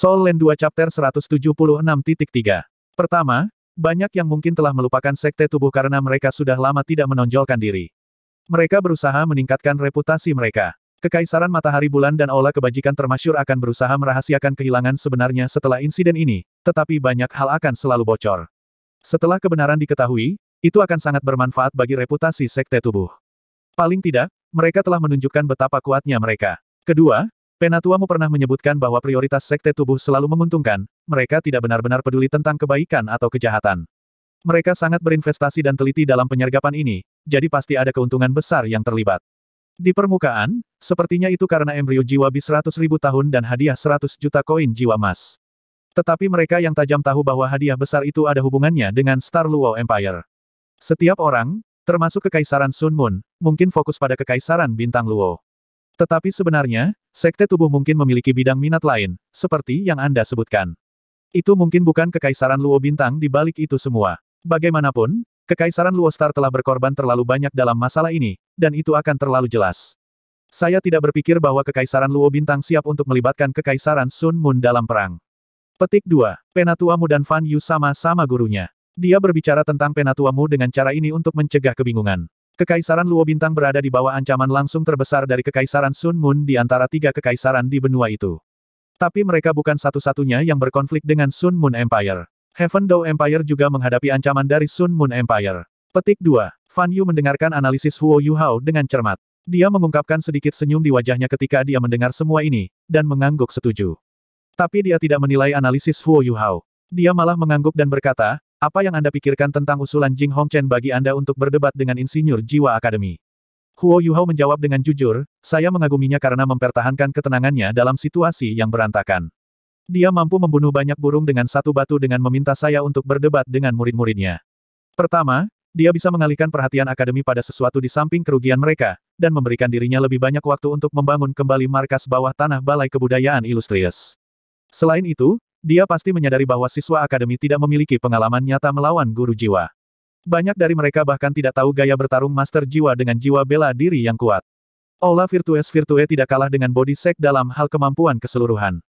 Soul Land 2 Chapter 176.3 Pertama, banyak yang mungkin telah melupakan sekte tubuh karena mereka sudah lama tidak menonjolkan diri. Mereka berusaha meningkatkan reputasi mereka. Kekaisaran Matahari Bulan dan Aula Kebajikan termasyur akan berusaha merahasiakan kehilangan sebenarnya setelah insiden ini, tetapi banyak hal akan selalu bocor. Setelah kebenaran diketahui, itu akan sangat bermanfaat bagi reputasi sekte tubuh. Paling tidak, mereka telah menunjukkan betapa kuatnya mereka. Kedua, Penatuamu pernah menyebutkan bahwa prioritas sekte tubuh selalu menguntungkan, mereka tidak benar-benar peduli tentang kebaikan atau kejahatan. Mereka sangat berinvestasi dan teliti dalam penyergapan ini, jadi pasti ada keuntungan besar yang terlibat. Di permukaan, sepertinya itu karena embrio jiwa bis 100 ribu tahun dan hadiah 100 juta koin jiwa emas. Tetapi mereka yang tajam tahu bahwa hadiah besar itu ada hubungannya dengan Star Luo Empire. Setiap orang, termasuk Kekaisaran Sun Moon, mungkin fokus pada Kekaisaran Bintang Luo. Tetapi sebenarnya, sekte tubuh mungkin memiliki bidang minat lain, seperti yang Anda sebutkan. Itu mungkin bukan kekaisaran Luo Bintang di balik itu semua. Bagaimanapun, kekaisaran Luo Star telah berkorban terlalu banyak dalam masalah ini, dan itu akan terlalu jelas. Saya tidak berpikir bahwa kekaisaran Luo Bintang siap untuk melibatkan kekaisaran Sun Moon dalam perang. Petik 2. Penatuamu dan Fan Yu sama-sama gurunya. Dia berbicara tentang penatuamu dengan cara ini untuk mencegah kebingungan. Kekaisaran Luo Bintang berada di bawah ancaman langsung terbesar dari Kekaisaran Sun Moon di antara tiga kekaisaran di benua itu. Tapi mereka bukan satu-satunya yang berkonflik dengan Sun Moon Empire. Heaven Dao Empire juga menghadapi ancaman dari Sun Moon Empire. Petik 2. Fan Yu mendengarkan analisis Huo Yuhao dengan cermat. Dia mengungkapkan sedikit senyum di wajahnya ketika dia mendengar semua ini, dan mengangguk setuju. Tapi dia tidak menilai analisis Huo Yuhao. Dia malah mengangguk dan berkata, apa yang Anda pikirkan tentang usulan Jing Hongchen bagi Anda untuk berdebat dengan insinyur Jiwa Akademi? Huo Yuhao menjawab dengan jujur, saya mengaguminya karena mempertahankan ketenangannya dalam situasi yang berantakan. Dia mampu membunuh banyak burung dengan satu batu dengan meminta saya untuk berdebat dengan murid-muridnya. Pertama, dia bisa mengalihkan perhatian akademi pada sesuatu di samping kerugian mereka, dan memberikan dirinya lebih banyak waktu untuk membangun kembali markas bawah tanah Balai Kebudayaan Illustrious. Selain itu, dia pasti menyadari bahwa siswa akademi tidak memiliki pengalaman nyata melawan guru jiwa. Banyak dari mereka bahkan tidak tahu gaya bertarung master jiwa dengan jiwa bela diri yang kuat. Aula Virtues Virtue tidak kalah dengan body sek dalam hal kemampuan keseluruhan.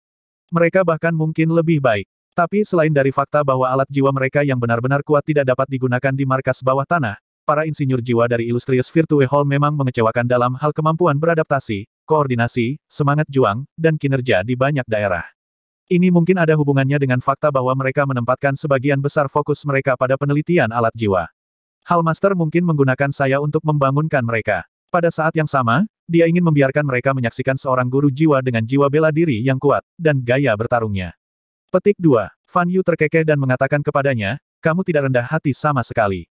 Mereka bahkan mungkin lebih baik. Tapi selain dari fakta bahwa alat jiwa mereka yang benar-benar kuat tidak dapat digunakan di markas bawah tanah, para insinyur jiwa dari Illustrious Virtue Hall memang mengecewakan dalam hal kemampuan beradaptasi, koordinasi, semangat juang, dan kinerja di banyak daerah. Ini mungkin ada hubungannya dengan fakta bahwa mereka menempatkan sebagian besar fokus mereka pada penelitian alat jiwa. Hal Master mungkin menggunakan saya untuk membangunkan mereka. Pada saat yang sama, dia ingin membiarkan mereka menyaksikan seorang guru jiwa dengan jiwa bela diri yang kuat, dan gaya bertarungnya. Petik 2. Fan Yu terkekeh dan mengatakan kepadanya, kamu tidak rendah hati sama sekali.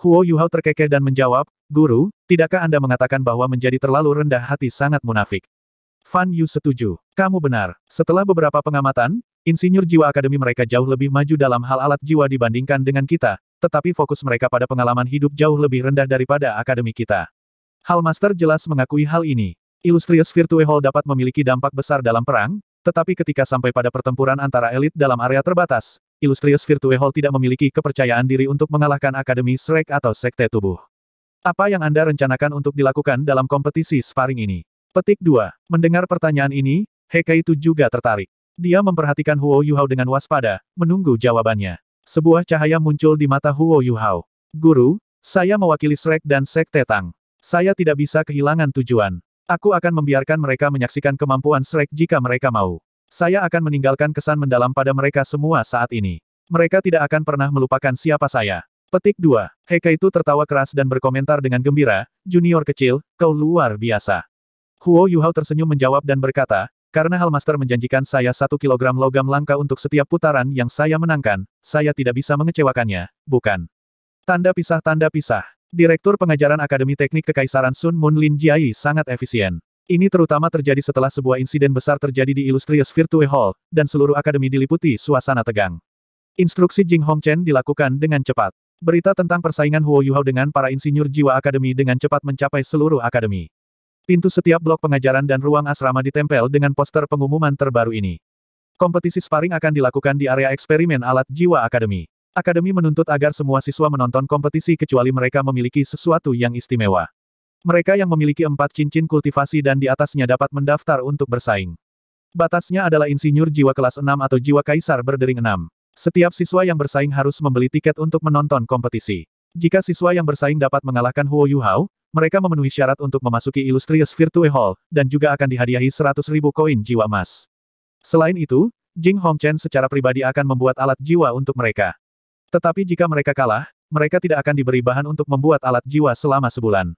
Huo Yuhao terkekeh dan menjawab, Guru, tidakkah Anda mengatakan bahwa menjadi terlalu rendah hati sangat munafik? Fan Yu setuju. Kamu benar. Setelah beberapa pengamatan, insinyur jiwa akademi mereka jauh lebih maju dalam hal alat jiwa dibandingkan dengan kita, tetapi fokus mereka pada pengalaman hidup jauh lebih rendah daripada akademi kita. Hal Master jelas mengakui hal ini. Illustrious Virtue Hall dapat memiliki dampak besar dalam perang, tetapi ketika sampai pada pertempuran antara elit dalam area terbatas, Illustrious Virtue Hall tidak memiliki kepercayaan diri untuk mengalahkan Akademi Shrek atau Sekte Tubuh. Apa yang Anda rencanakan untuk dilakukan dalam kompetisi sparring ini? Petik 2. Mendengar pertanyaan ini, Hekai itu juga tertarik. Dia memperhatikan Huo Yuhao dengan waspada, menunggu jawabannya. Sebuah cahaya muncul di mata Huo Yuhao. Guru, saya mewakili Srek dan Sek Tetang. Saya tidak bisa kehilangan tujuan. Aku akan membiarkan mereka menyaksikan kemampuan Srek jika mereka mau. Saya akan meninggalkan kesan mendalam pada mereka semua saat ini. Mereka tidak akan pernah melupakan siapa saya. Petik 2. Heka itu tertawa keras dan berkomentar dengan gembira, Junior kecil, kau luar biasa. Huo Yuhao tersenyum menjawab dan berkata, karena Hal Master menjanjikan saya satu kilogram logam langka untuk setiap putaran yang saya menangkan, saya tidak bisa mengecewakannya, bukan? Tanda pisah tanda pisah. Direktur pengajaran Akademi Teknik Kekaisaran Sun Moon Lin Jiai sangat efisien. Ini terutama terjadi setelah sebuah insiden besar terjadi di Illustrious Virtue Hall, dan seluruh akademi diliputi suasana tegang. Instruksi Jing Hong Chen dilakukan dengan cepat. Berita tentang persaingan Huo Yuhao dengan para insinyur jiwa akademi dengan cepat mencapai seluruh akademi. Pintu setiap blok pengajaran dan ruang asrama ditempel dengan poster pengumuman terbaru ini. Kompetisi sparring akan dilakukan di area eksperimen alat jiwa akademi. Akademi menuntut agar semua siswa menonton kompetisi kecuali mereka memiliki sesuatu yang istimewa. Mereka yang memiliki empat cincin kultivasi dan di atasnya dapat mendaftar untuk bersaing. Batasnya adalah insinyur jiwa kelas 6 atau jiwa kaisar berdering 6. Setiap siswa yang bersaing harus membeli tiket untuk menonton kompetisi. Jika siswa yang bersaing dapat mengalahkan Huo Yuhao, mereka memenuhi syarat untuk memasuki Illustrious Virtue Hall, dan juga akan dihadiahi 100 ribu koin jiwa emas. Selain itu, Jing Hongchen secara pribadi akan membuat alat jiwa untuk mereka. Tetapi jika mereka kalah, mereka tidak akan diberi bahan untuk membuat alat jiwa selama sebulan.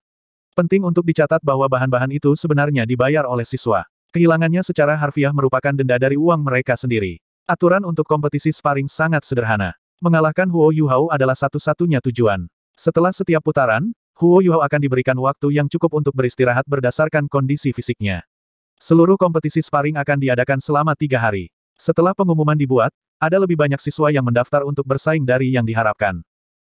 Penting untuk dicatat bahwa bahan-bahan itu sebenarnya dibayar oleh siswa. Kehilangannya secara harfiah merupakan denda dari uang mereka sendiri. Aturan untuk kompetisi sparring sangat sederhana. Mengalahkan Huo Yuhao adalah satu-satunya tujuan. Setelah setiap putaran, Huo Yuhao akan diberikan waktu yang cukup untuk beristirahat berdasarkan kondisi fisiknya. Seluruh kompetisi sparring akan diadakan selama tiga hari. Setelah pengumuman dibuat, ada lebih banyak siswa yang mendaftar untuk bersaing dari yang diharapkan.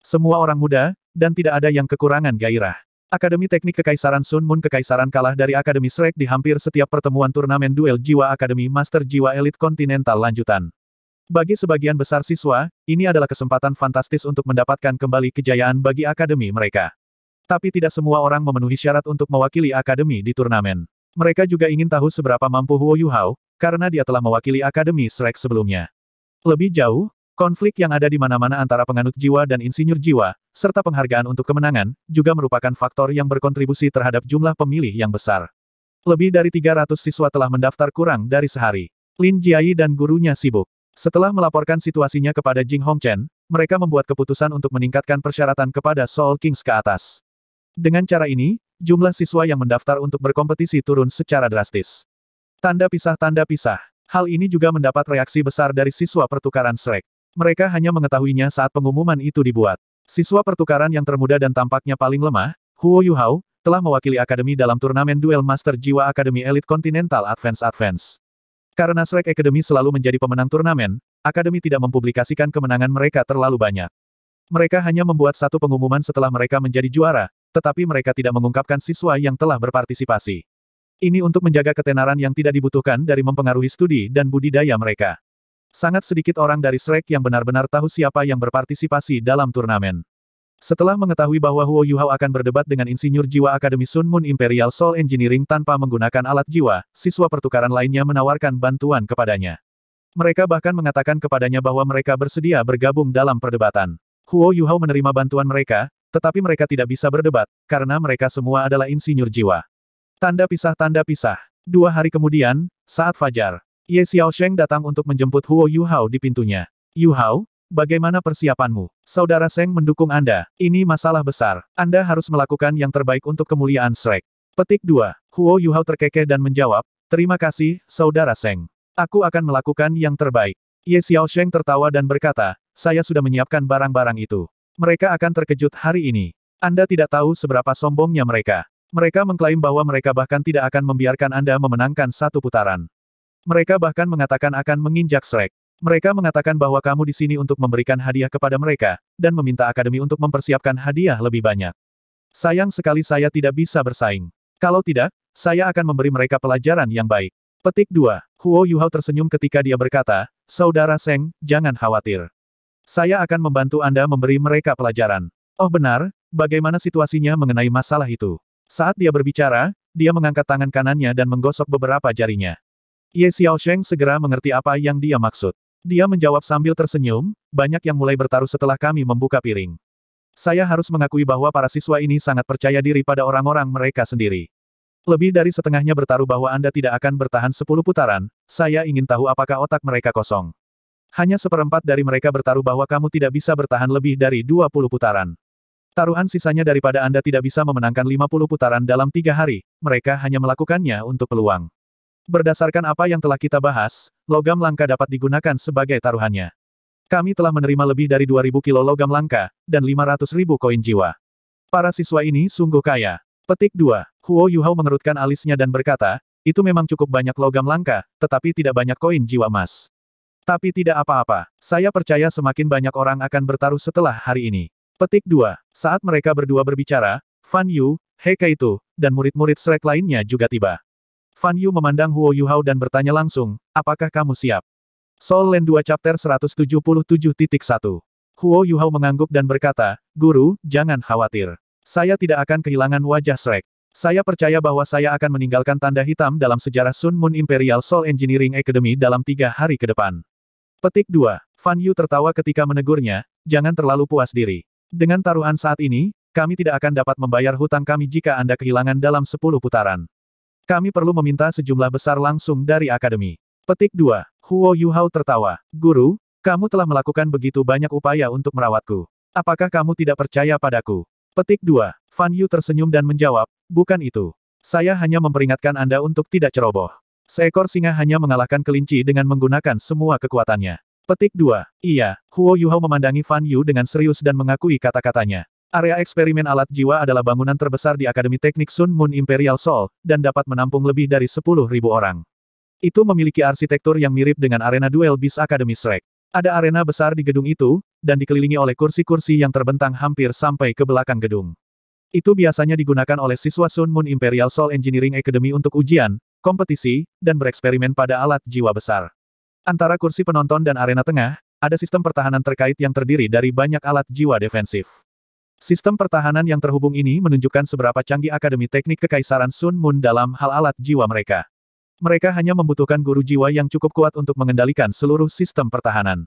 Semua orang muda, dan tidak ada yang kekurangan gairah. Akademi Teknik Kekaisaran Sun Moon Kekaisaran kalah dari Akademi Shrek di hampir setiap pertemuan turnamen duel jiwa Akademi Master Jiwa Elite Kontinental lanjutan. Bagi sebagian besar siswa, ini adalah kesempatan fantastis untuk mendapatkan kembali kejayaan bagi akademi mereka. Tapi tidak semua orang memenuhi syarat untuk mewakili akademi di turnamen. Mereka juga ingin tahu seberapa mampu Huo Yuhao, karena dia telah mewakili akademi Shrek sebelumnya. Lebih jauh, konflik yang ada di mana-mana antara penganut jiwa dan insinyur jiwa, serta penghargaan untuk kemenangan, juga merupakan faktor yang berkontribusi terhadap jumlah pemilih yang besar. Lebih dari 300 siswa telah mendaftar kurang dari sehari. Lin Jiai dan gurunya sibuk. Setelah melaporkan situasinya kepada Jing Hongchen, mereka membuat keputusan untuk meningkatkan persyaratan kepada Soul Kings ke atas. Dengan cara ini, jumlah siswa yang mendaftar untuk berkompetisi turun secara drastis. Tanda pisah-tanda pisah. Hal ini juga mendapat reaksi besar dari siswa pertukaran Shrek. Mereka hanya mengetahuinya saat pengumuman itu dibuat. Siswa pertukaran yang termuda dan tampaknya paling lemah, Huo Yuhao, telah mewakili akademi dalam turnamen duel Master Jiwa Akademi Elite Continental Advance Advance. Karena Shrek Academy selalu menjadi pemenang turnamen, akademi tidak mempublikasikan kemenangan mereka terlalu banyak. Mereka hanya membuat satu pengumuman setelah mereka menjadi juara, tetapi mereka tidak mengungkapkan siswa yang telah berpartisipasi. Ini untuk menjaga ketenaran yang tidak dibutuhkan dari mempengaruhi studi dan budidaya mereka. Sangat sedikit orang dari Shrek yang benar-benar tahu siapa yang berpartisipasi dalam turnamen. Setelah mengetahui bahwa Huo Yuhao akan berdebat dengan insinyur jiwa Akademi Sun Moon Imperial Soul Engineering tanpa menggunakan alat jiwa, siswa pertukaran lainnya menawarkan bantuan kepadanya. Mereka bahkan mengatakan kepadanya bahwa mereka bersedia bergabung dalam perdebatan. Huo Yuhao menerima bantuan mereka, tetapi mereka tidak bisa berdebat, karena mereka semua adalah insinyur jiwa. Tanda pisah-tanda pisah. Dua hari kemudian, saat fajar, Ye Xiao Sheng datang untuk menjemput Huo Yuhao di pintunya. Yu Hao, bagaimana persiapanmu? Saudara Seng mendukung Anda. Ini masalah besar. Anda harus melakukan yang terbaik untuk kemuliaan Shrek. Petik 2. Huo Yuhao terkekeh dan menjawab, Terima kasih, Saudara Seng. Aku akan melakukan yang terbaik. Ye Xiao Sheng tertawa dan berkata, saya sudah menyiapkan barang-barang itu. Mereka akan terkejut hari ini. Anda tidak tahu seberapa sombongnya mereka. Mereka mengklaim bahwa mereka bahkan tidak akan membiarkan Anda memenangkan satu putaran. Mereka bahkan mengatakan akan menginjak Shrek. Mereka mengatakan bahwa kamu di sini untuk memberikan hadiah kepada mereka, dan meminta Akademi untuk mempersiapkan hadiah lebih banyak. Sayang sekali saya tidak bisa bersaing. Kalau tidak, saya akan memberi mereka pelajaran yang baik. Petik 2. Huo Yuhao tersenyum ketika dia berkata, Saudara Seng, jangan khawatir. Saya akan membantu Anda memberi mereka pelajaran. Oh benar, bagaimana situasinya mengenai masalah itu? Saat dia berbicara, dia mengangkat tangan kanannya dan menggosok beberapa jarinya. Ye Sheng segera mengerti apa yang dia maksud. Dia menjawab sambil tersenyum, banyak yang mulai bertaruh setelah kami membuka piring. Saya harus mengakui bahwa para siswa ini sangat percaya diri pada orang-orang mereka sendiri. Lebih dari setengahnya bertaruh bahwa Anda tidak akan bertahan sepuluh putaran, saya ingin tahu apakah otak mereka kosong. Hanya seperempat dari mereka bertaruh bahwa kamu tidak bisa bertahan lebih dari 20 putaran. Taruhan sisanya daripada Anda tidak bisa memenangkan 50 putaran dalam tiga hari, mereka hanya melakukannya untuk peluang. Berdasarkan apa yang telah kita bahas, logam langka dapat digunakan sebagai taruhannya. Kami telah menerima lebih dari 2.000 kilo logam langka, dan ribu koin jiwa. Para siswa ini sungguh kaya. Petik 2. Huo Yuhao mengerutkan alisnya dan berkata, itu memang cukup banyak logam langka, tetapi tidak banyak koin jiwa emas. Tapi tidak apa-apa, saya percaya semakin banyak orang akan bertaruh setelah hari ini. Petik 2. Saat mereka berdua berbicara, Fan Yu, He Kaitu, dan murid-murid Shrek lainnya juga tiba. Fan Yu memandang Huo Yuhao dan bertanya langsung, apakah kamu siap? Soul Land 2 Chapter 177.1 Huo Yuhao mengangguk dan berkata, Guru, jangan khawatir. Saya tidak akan kehilangan wajah Shrek. Saya percaya bahwa saya akan meninggalkan tanda hitam dalam sejarah Sun Moon Imperial Soul Engineering Academy dalam tiga hari ke depan. Petik 2. Fan Yu tertawa ketika menegurnya, jangan terlalu puas diri. Dengan taruhan saat ini, kami tidak akan dapat membayar hutang kami jika Anda kehilangan dalam 10 putaran. Kami perlu meminta sejumlah besar langsung dari akademi. Petik 2. Huo Yuhao tertawa. Guru, kamu telah melakukan begitu banyak upaya untuk merawatku. Apakah kamu tidak percaya padaku? Petik 2. Fan Yu tersenyum dan menjawab, bukan itu. Saya hanya memperingatkan Anda untuk tidak ceroboh. Seekor singa hanya mengalahkan kelinci dengan menggunakan semua kekuatannya. Petik 2. Iya, Huo Yuhao memandangi Fan Yu dengan serius dan mengakui kata-katanya. Area eksperimen alat jiwa adalah bangunan terbesar di Akademi Teknik Sun Moon Imperial Seoul, dan dapat menampung lebih dari 10.000 orang. Itu memiliki arsitektur yang mirip dengan arena duel bis Akademi Shrek. Ada arena besar di gedung itu, dan dikelilingi oleh kursi-kursi yang terbentang hampir sampai ke belakang gedung. Itu biasanya digunakan oleh siswa Sun Moon Imperial Soul Engineering Academy untuk ujian, kompetisi, dan bereksperimen pada alat jiwa besar. Antara kursi penonton dan arena tengah, ada sistem pertahanan terkait yang terdiri dari banyak alat jiwa defensif. Sistem pertahanan yang terhubung ini menunjukkan seberapa canggih Akademi Teknik Kekaisaran Sun Moon dalam hal alat jiwa mereka. Mereka hanya membutuhkan guru jiwa yang cukup kuat untuk mengendalikan seluruh sistem pertahanan.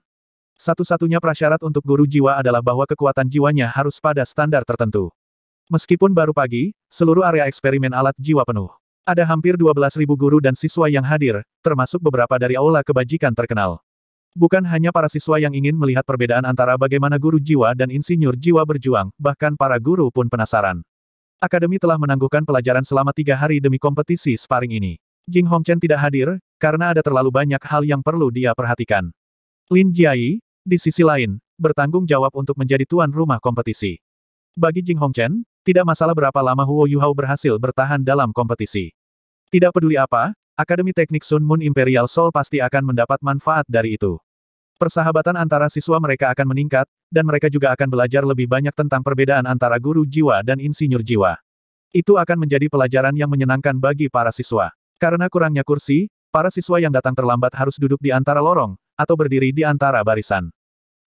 Satu-satunya prasyarat untuk guru jiwa adalah bahwa kekuatan jiwanya harus pada standar tertentu. Meskipun baru pagi, seluruh area eksperimen alat jiwa penuh. Ada hampir 12.000 guru dan siswa yang hadir, termasuk beberapa dari aula kebajikan terkenal. Bukan hanya para siswa yang ingin melihat perbedaan antara bagaimana guru jiwa dan insinyur jiwa berjuang, bahkan para guru pun penasaran. Akademi telah menangguhkan pelajaran selama tiga hari demi kompetisi sparring ini. Jing Hongchen tidak hadir, karena ada terlalu banyak hal yang perlu dia perhatikan. Lin Jiai, di sisi lain, bertanggung jawab untuk menjadi tuan rumah kompetisi. Bagi Jing Hongchen, tidak masalah berapa lama Huo Yuhao berhasil bertahan dalam kompetisi. Tidak peduli apa, Akademi Teknik Sun Moon Imperial Soul pasti akan mendapat manfaat dari itu. Persahabatan antara siswa mereka akan meningkat, dan mereka juga akan belajar lebih banyak tentang perbedaan antara guru jiwa dan insinyur jiwa. Itu akan menjadi pelajaran yang menyenangkan bagi para siswa. Karena kurangnya kursi, para siswa yang datang terlambat harus duduk di antara lorong, atau berdiri di antara barisan.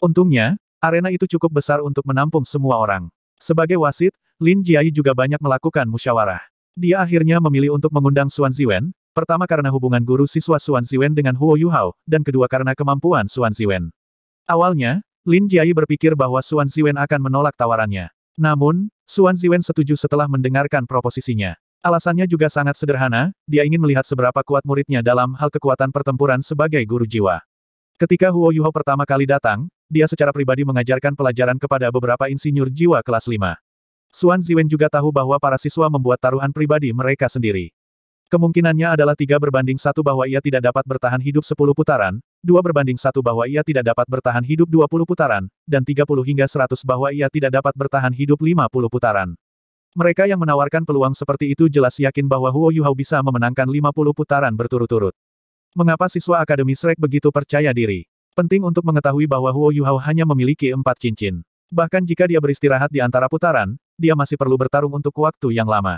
Untungnya, arena itu cukup besar untuk menampung semua orang. Sebagai wasit, Lin Jiai juga banyak melakukan musyawarah. Dia akhirnya memilih untuk mengundang Suan Ziwen, pertama karena hubungan guru siswa Suan Ziwen dengan Huo Yuhao, dan kedua karena kemampuan Suan Ziwen. Awalnya, Lin Jiai berpikir bahwa Suan Ziwen akan menolak tawarannya. Namun, Suan Ziwen setuju setelah mendengarkan proposisinya. Alasannya juga sangat sederhana, dia ingin melihat seberapa kuat muridnya dalam hal kekuatan pertempuran sebagai guru jiwa. Ketika Huo Yuho pertama kali datang, dia secara pribadi mengajarkan pelajaran kepada beberapa insinyur jiwa kelas 5. Suan Ziwen juga tahu bahwa para siswa membuat taruhan pribadi mereka sendiri. Kemungkinannya adalah tiga berbanding satu bahwa ia tidak dapat bertahan hidup 10 putaran, dua berbanding satu bahwa ia tidak dapat bertahan hidup 20 putaran, dan 30 hingga 100 bahwa ia tidak dapat bertahan hidup 50 putaran. Mereka yang menawarkan peluang seperti itu jelas yakin bahwa Huo Yuhao bisa memenangkan 50 putaran berturut-turut. Mengapa siswa Akademi Shrek begitu percaya diri? Penting untuk mengetahui bahwa Huo Yuhao hanya memiliki empat cincin. Bahkan jika dia beristirahat di antara putaran, dia masih perlu bertarung untuk waktu yang lama.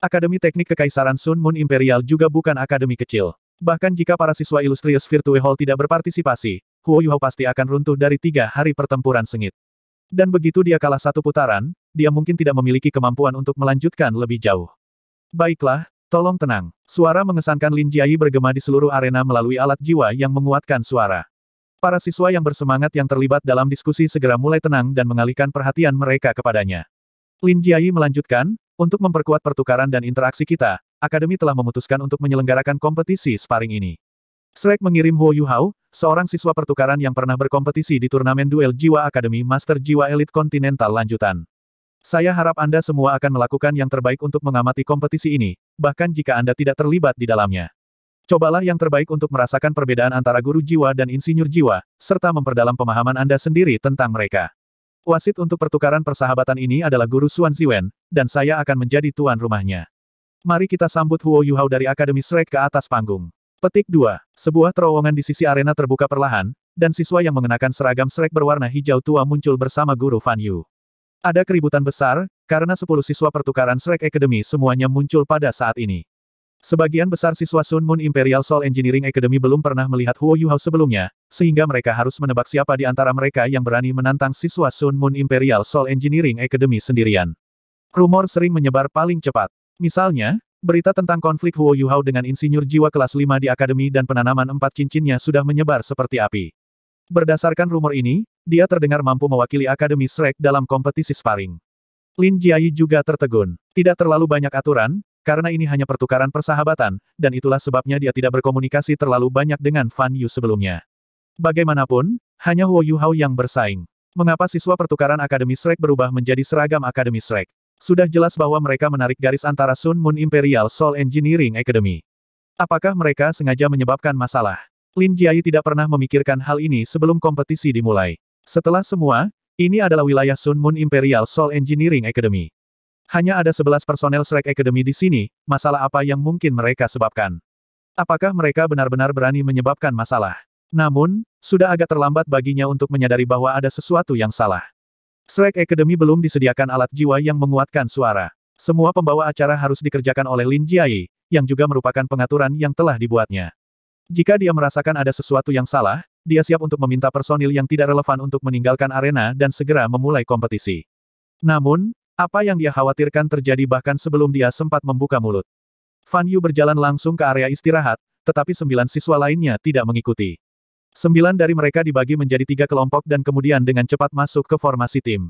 Akademi Teknik Kekaisaran Sun Moon Imperial juga bukan akademi kecil. Bahkan jika para siswa Illustrious Virtue Hall tidak berpartisipasi, Huo Yuhao pasti akan runtuh dari tiga hari pertempuran sengit. Dan begitu dia kalah satu putaran, dia mungkin tidak memiliki kemampuan untuk melanjutkan lebih jauh. Baiklah, tolong tenang. Suara mengesankan Lin Jiayi bergema di seluruh arena melalui alat jiwa yang menguatkan suara. Para siswa yang bersemangat yang terlibat dalam diskusi segera mulai tenang dan mengalihkan perhatian mereka kepadanya. Lin Jiayi melanjutkan, untuk memperkuat pertukaran dan interaksi kita, Akademi telah memutuskan untuk menyelenggarakan kompetisi sparring ini. Shrek mengirim Huo Yuhao, seorang siswa pertukaran yang pernah berkompetisi di turnamen duel Jiwa Akademi Master Jiwa Elite Kontinental lanjutan. Saya harap Anda semua akan melakukan yang terbaik untuk mengamati kompetisi ini, bahkan jika Anda tidak terlibat di dalamnya. Cobalah yang terbaik untuk merasakan perbedaan antara guru jiwa dan insinyur jiwa, serta memperdalam pemahaman Anda sendiri tentang mereka. Wasit untuk pertukaran persahabatan ini adalah guru Xuan Ziwen, dan saya akan menjadi tuan rumahnya. Mari kita sambut Huo Yuhao dari Akademi Shrek ke atas panggung. Petik 2. Sebuah terowongan di sisi arena terbuka perlahan, dan siswa yang mengenakan seragam Shrek berwarna hijau tua muncul bersama guru Fan Yu. Ada keributan besar, karena 10 siswa pertukaran Shrek Akademi semuanya muncul pada saat ini. Sebagian besar siswa Sun Moon Imperial Soul Engineering Academy belum pernah melihat Huo Yuhao sebelumnya, sehingga mereka harus menebak siapa di antara mereka yang berani menantang siswa Sun Moon Imperial Soul Engineering Academy sendirian. Rumor sering menyebar paling cepat. Misalnya, berita tentang konflik Huo Yuhao dengan insinyur jiwa kelas 5 di akademi dan penanaman empat cincinnya sudah menyebar seperti api. Berdasarkan rumor ini, dia terdengar mampu mewakili akademi Shrek dalam kompetisi sparring. Lin Jiayi juga tertegun. Tidak terlalu banyak aturan, karena ini hanya pertukaran persahabatan, dan itulah sebabnya dia tidak berkomunikasi terlalu banyak dengan Fan Yu sebelumnya. Bagaimanapun, hanya Huo Hao yang bersaing. Mengapa siswa pertukaran Akademi Shrek berubah menjadi seragam Akademi Shrek? Sudah jelas bahwa mereka menarik garis antara Sun Moon Imperial Soul Engineering Academy. Apakah mereka sengaja menyebabkan masalah? Lin Jiai tidak pernah memikirkan hal ini sebelum kompetisi dimulai. Setelah semua, ini adalah wilayah Sun Moon Imperial Soul Engineering Academy. Hanya ada 11 personel Shrek Academy di sini, masalah apa yang mungkin mereka sebabkan? Apakah mereka benar-benar berani menyebabkan masalah? Namun, sudah agak terlambat baginya untuk menyadari bahwa ada sesuatu yang salah. Shrek Academy belum disediakan alat jiwa yang menguatkan suara. Semua pembawa acara harus dikerjakan oleh Lin Jiai, yang juga merupakan pengaturan yang telah dibuatnya. Jika dia merasakan ada sesuatu yang salah, dia siap untuk meminta personil yang tidak relevan untuk meninggalkan arena dan segera memulai kompetisi. Namun, apa yang dia khawatirkan terjadi bahkan sebelum dia sempat membuka mulut. Fan Yu berjalan langsung ke area istirahat, tetapi sembilan siswa lainnya tidak mengikuti. Sembilan dari mereka dibagi menjadi tiga kelompok dan kemudian dengan cepat masuk ke formasi tim.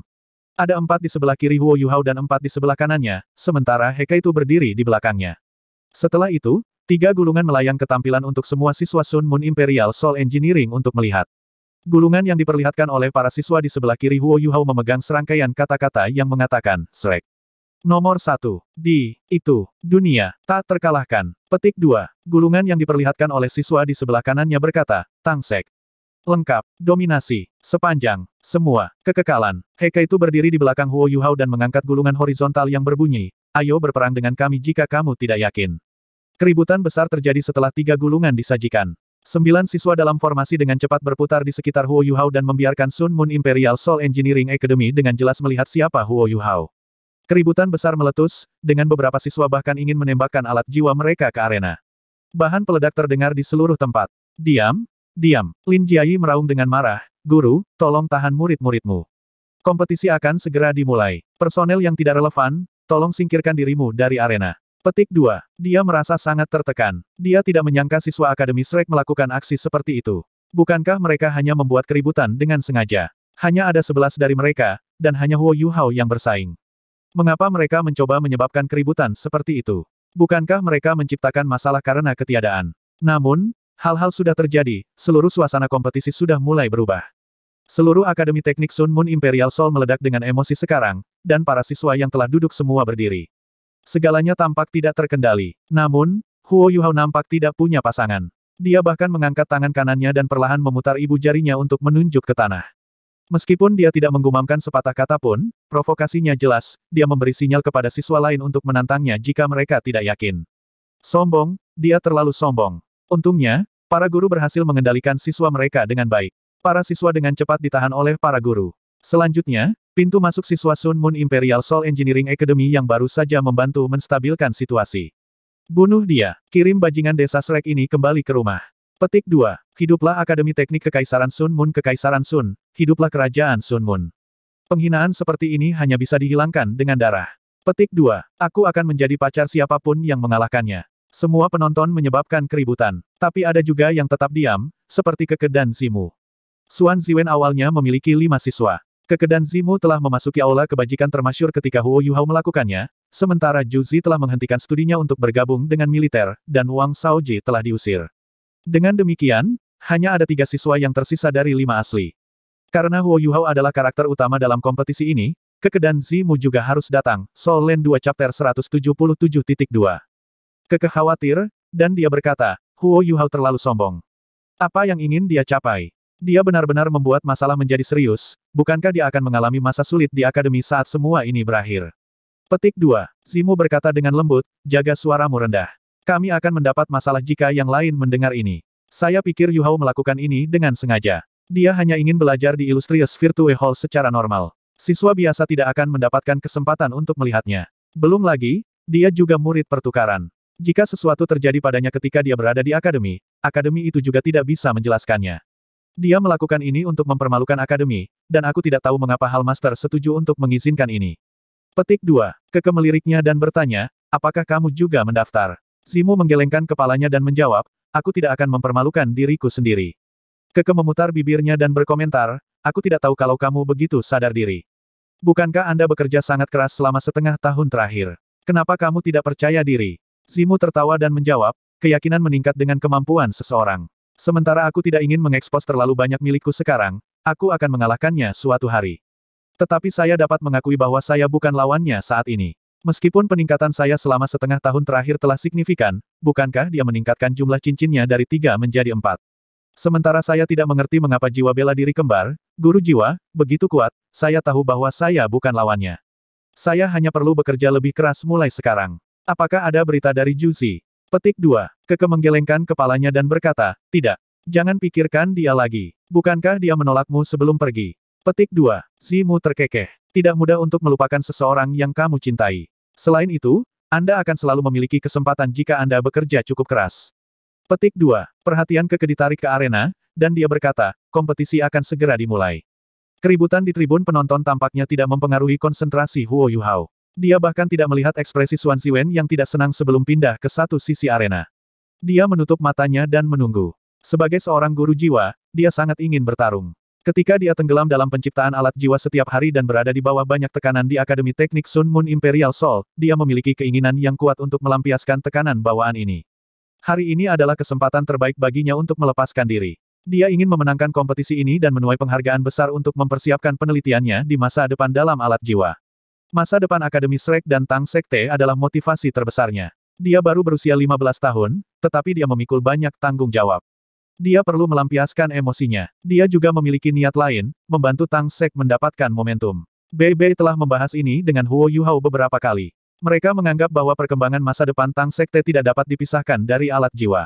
Ada empat di sebelah kiri Huo Yuhao dan empat di sebelah kanannya, sementara Heka itu berdiri di belakangnya. Setelah itu, tiga gulungan melayang ke tampilan untuk semua siswa Sun Moon Imperial Soul Engineering untuk melihat. Gulungan yang diperlihatkan oleh para siswa di sebelah kiri Huo Yuhao memegang serangkaian kata-kata yang mengatakan, Srek. Nomor 1. Di, itu, dunia, tak terkalahkan. Petik 2. Gulungan yang diperlihatkan oleh siswa di sebelah kanannya berkata, Tangsek. Lengkap, dominasi, sepanjang, semua, kekekalan. Heka itu berdiri di belakang Huo Yuhao dan mengangkat gulungan horizontal yang berbunyi, Ayo berperang dengan kami jika kamu tidak yakin. Keributan besar terjadi setelah tiga gulungan disajikan. Sembilan siswa dalam formasi dengan cepat berputar di sekitar Huo Yuhao dan membiarkan Sun Moon Imperial Soul Engineering Academy dengan jelas melihat siapa Huo Yuhao. Keributan besar meletus, dengan beberapa siswa bahkan ingin menembakkan alat jiwa mereka ke arena. Bahan peledak terdengar di seluruh tempat. Diam, diam, Lin Jiayi meraung dengan marah, Guru, tolong tahan murid-muridmu. Kompetisi akan segera dimulai. Personel yang tidak relevan, tolong singkirkan dirimu dari arena. Petik 2. Dia merasa sangat tertekan. Dia tidak menyangka siswa Akademi Shrek melakukan aksi seperti itu. Bukankah mereka hanya membuat keributan dengan sengaja? Hanya ada sebelas dari mereka, dan hanya Huo Yuhao yang bersaing. Mengapa mereka mencoba menyebabkan keributan seperti itu? Bukankah mereka menciptakan masalah karena ketiadaan? Namun, hal-hal sudah terjadi, seluruh suasana kompetisi sudah mulai berubah. Seluruh Akademi Teknik Sun Moon Imperial Soul meledak dengan emosi sekarang, dan para siswa yang telah duduk semua berdiri. Segalanya tampak tidak terkendali. Namun, Huo Yuhao nampak tidak punya pasangan. Dia bahkan mengangkat tangan kanannya dan perlahan memutar ibu jarinya untuk menunjuk ke tanah. Meskipun dia tidak menggumamkan sepatah kata pun, provokasinya jelas, dia memberi sinyal kepada siswa lain untuk menantangnya jika mereka tidak yakin. Sombong, dia terlalu sombong. Untungnya, para guru berhasil mengendalikan siswa mereka dengan baik. Para siswa dengan cepat ditahan oleh para guru. Selanjutnya, Pintu masuk siswa Sun Moon Imperial Soul Engineering Academy yang baru saja membantu menstabilkan situasi. Bunuh dia. Kirim bajingan desa Srek ini kembali ke rumah. Petik 2. Hiduplah Akademi Teknik Kekaisaran Sun Moon Kekaisaran Sun, hiduplah Kerajaan Sun Moon. Penghinaan seperti ini hanya bisa dihilangkan dengan darah. Petik 2. Aku akan menjadi pacar siapapun yang mengalahkannya. Semua penonton menyebabkan keributan. Tapi ada juga yang tetap diam, seperti Keke dan Zimu. Suan Ziwen awalnya memiliki lima siswa. Kekedan Zimu telah memasuki aula kebajikan termasyur ketika Huo Yuhao melakukannya, sementara Zhu Zi telah menghentikan studinya untuk bergabung dengan militer, dan Wang Saoji telah diusir. Dengan demikian, hanya ada tiga siswa yang tersisa dari lima asli. Karena Huo Yuhao adalah karakter utama dalam kompetisi ini, kekedan Zimu juga harus datang, Solen 2 Chapter 177.2. Keke khawatir, dan dia berkata, Huo Yuhao terlalu sombong. Apa yang ingin dia capai? Dia benar-benar membuat masalah menjadi serius, bukankah dia akan mengalami masa sulit di akademi saat semua ini berakhir? Petik 2. Zimu berkata dengan lembut, jaga suaramu rendah. Kami akan mendapat masalah jika yang lain mendengar ini. Saya pikir Yuhao melakukan ini dengan sengaja. Dia hanya ingin belajar di Illustrious Virtue Hall secara normal. Siswa biasa tidak akan mendapatkan kesempatan untuk melihatnya. Belum lagi, dia juga murid pertukaran. Jika sesuatu terjadi padanya ketika dia berada di akademi, akademi itu juga tidak bisa menjelaskannya. Dia melakukan ini untuk mempermalukan akademi, dan aku tidak tahu mengapa Hal Master setuju untuk mengizinkan ini. Petik 2. Keke meliriknya dan bertanya, apakah kamu juga mendaftar? Zimu menggelengkan kepalanya dan menjawab, aku tidak akan mempermalukan diriku sendiri. Keke memutar bibirnya dan berkomentar, aku tidak tahu kalau kamu begitu sadar diri. Bukankah Anda bekerja sangat keras selama setengah tahun terakhir? Kenapa kamu tidak percaya diri? Zimu tertawa dan menjawab, keyakinan meningkat dengan kemampuan seseorang. Sementara aku tidak ingin mengekspos terlalu banyak milikku sekarang, aku akan mengalahkannya suatu hari. Tetapi saya dapat mengakui bahwa saya bukan lawannya saat ini. Meskipun peningkatan saya selama setengah tahun terakhir telah signifikan, bukankah dia meningkatkan jumlah cincinnya dari tiga menjadi empat? Sementara saya tidak mengerti mengapa jiwa bela diri kembar, guru jiwa, begitu kuat, saya tahu bahwa saya bukan lawannya. Saya hanya perlu bekerja lebih keras mulai sekarang. Apakah ada berita dari Juzi? Petik 2. Keke menggelengkan kepalanya dan berkata, tidak. Jangan pikirkan dia lagi. Bukankah dia menolakmu sebelum pergi? Petik 2. Zimu terkekeh. Tidak mudah untuk melupakan seseorang yang kamu cintai. Selain itu, Anda akan selalu memiliki kesempatan jika Anda bekerja cukup keras. Petik 2. Perhatian Keke ditarik ke arena, dan dia berkata, kompetisi akan segera dimulai. Keributan di tribun penonton tampaknya tidak mempengaruhi konsentrasi Huo Yuhao. Dia bahkan tidak melihat ekspresi Xuan Ziwen yang tidak senang sebelum pindah ke satu sisi arena. Dia menutup matanya dan menunggu. Sebagai seorang guru jiwa, dia sangat ingin bertarung. Ketika dia tenggelam dalam penciptaan alat jiwa setiap hari dan berada di bawah banyak tekanan di Akademi Teknik Sun Moon Imperial Soul, dia memiliki keinginan yang kuat untuk melampiaskan tekanan bawaan ini. Hari ini adalah kesempatan terbaik baginya untuk melepaskan diri. Dia ingin memenangkan kompetisi ini dan menuai penghargaan besar untuk mempersiapkan penelitiannya di masa depan dalam alat jiwa. Masa depan Akademi srek dan Tang Sekte adalah motivasi terbesarnya. Dia baru berusia 15 tahun, tetapi dia memikul banyak tanggung jawab. Dia perlu melampiaskan emosinya. Dia juga memiliki niat lain, membantu Tang Sek mendapatkan momentum. BB telah membahas ini dengan Huo Yuhao beberapa kali. Mereka menganggap bahwa perkembangan masa depan Tang Sekte tidak dapat dipisahkan dari alat jiwa.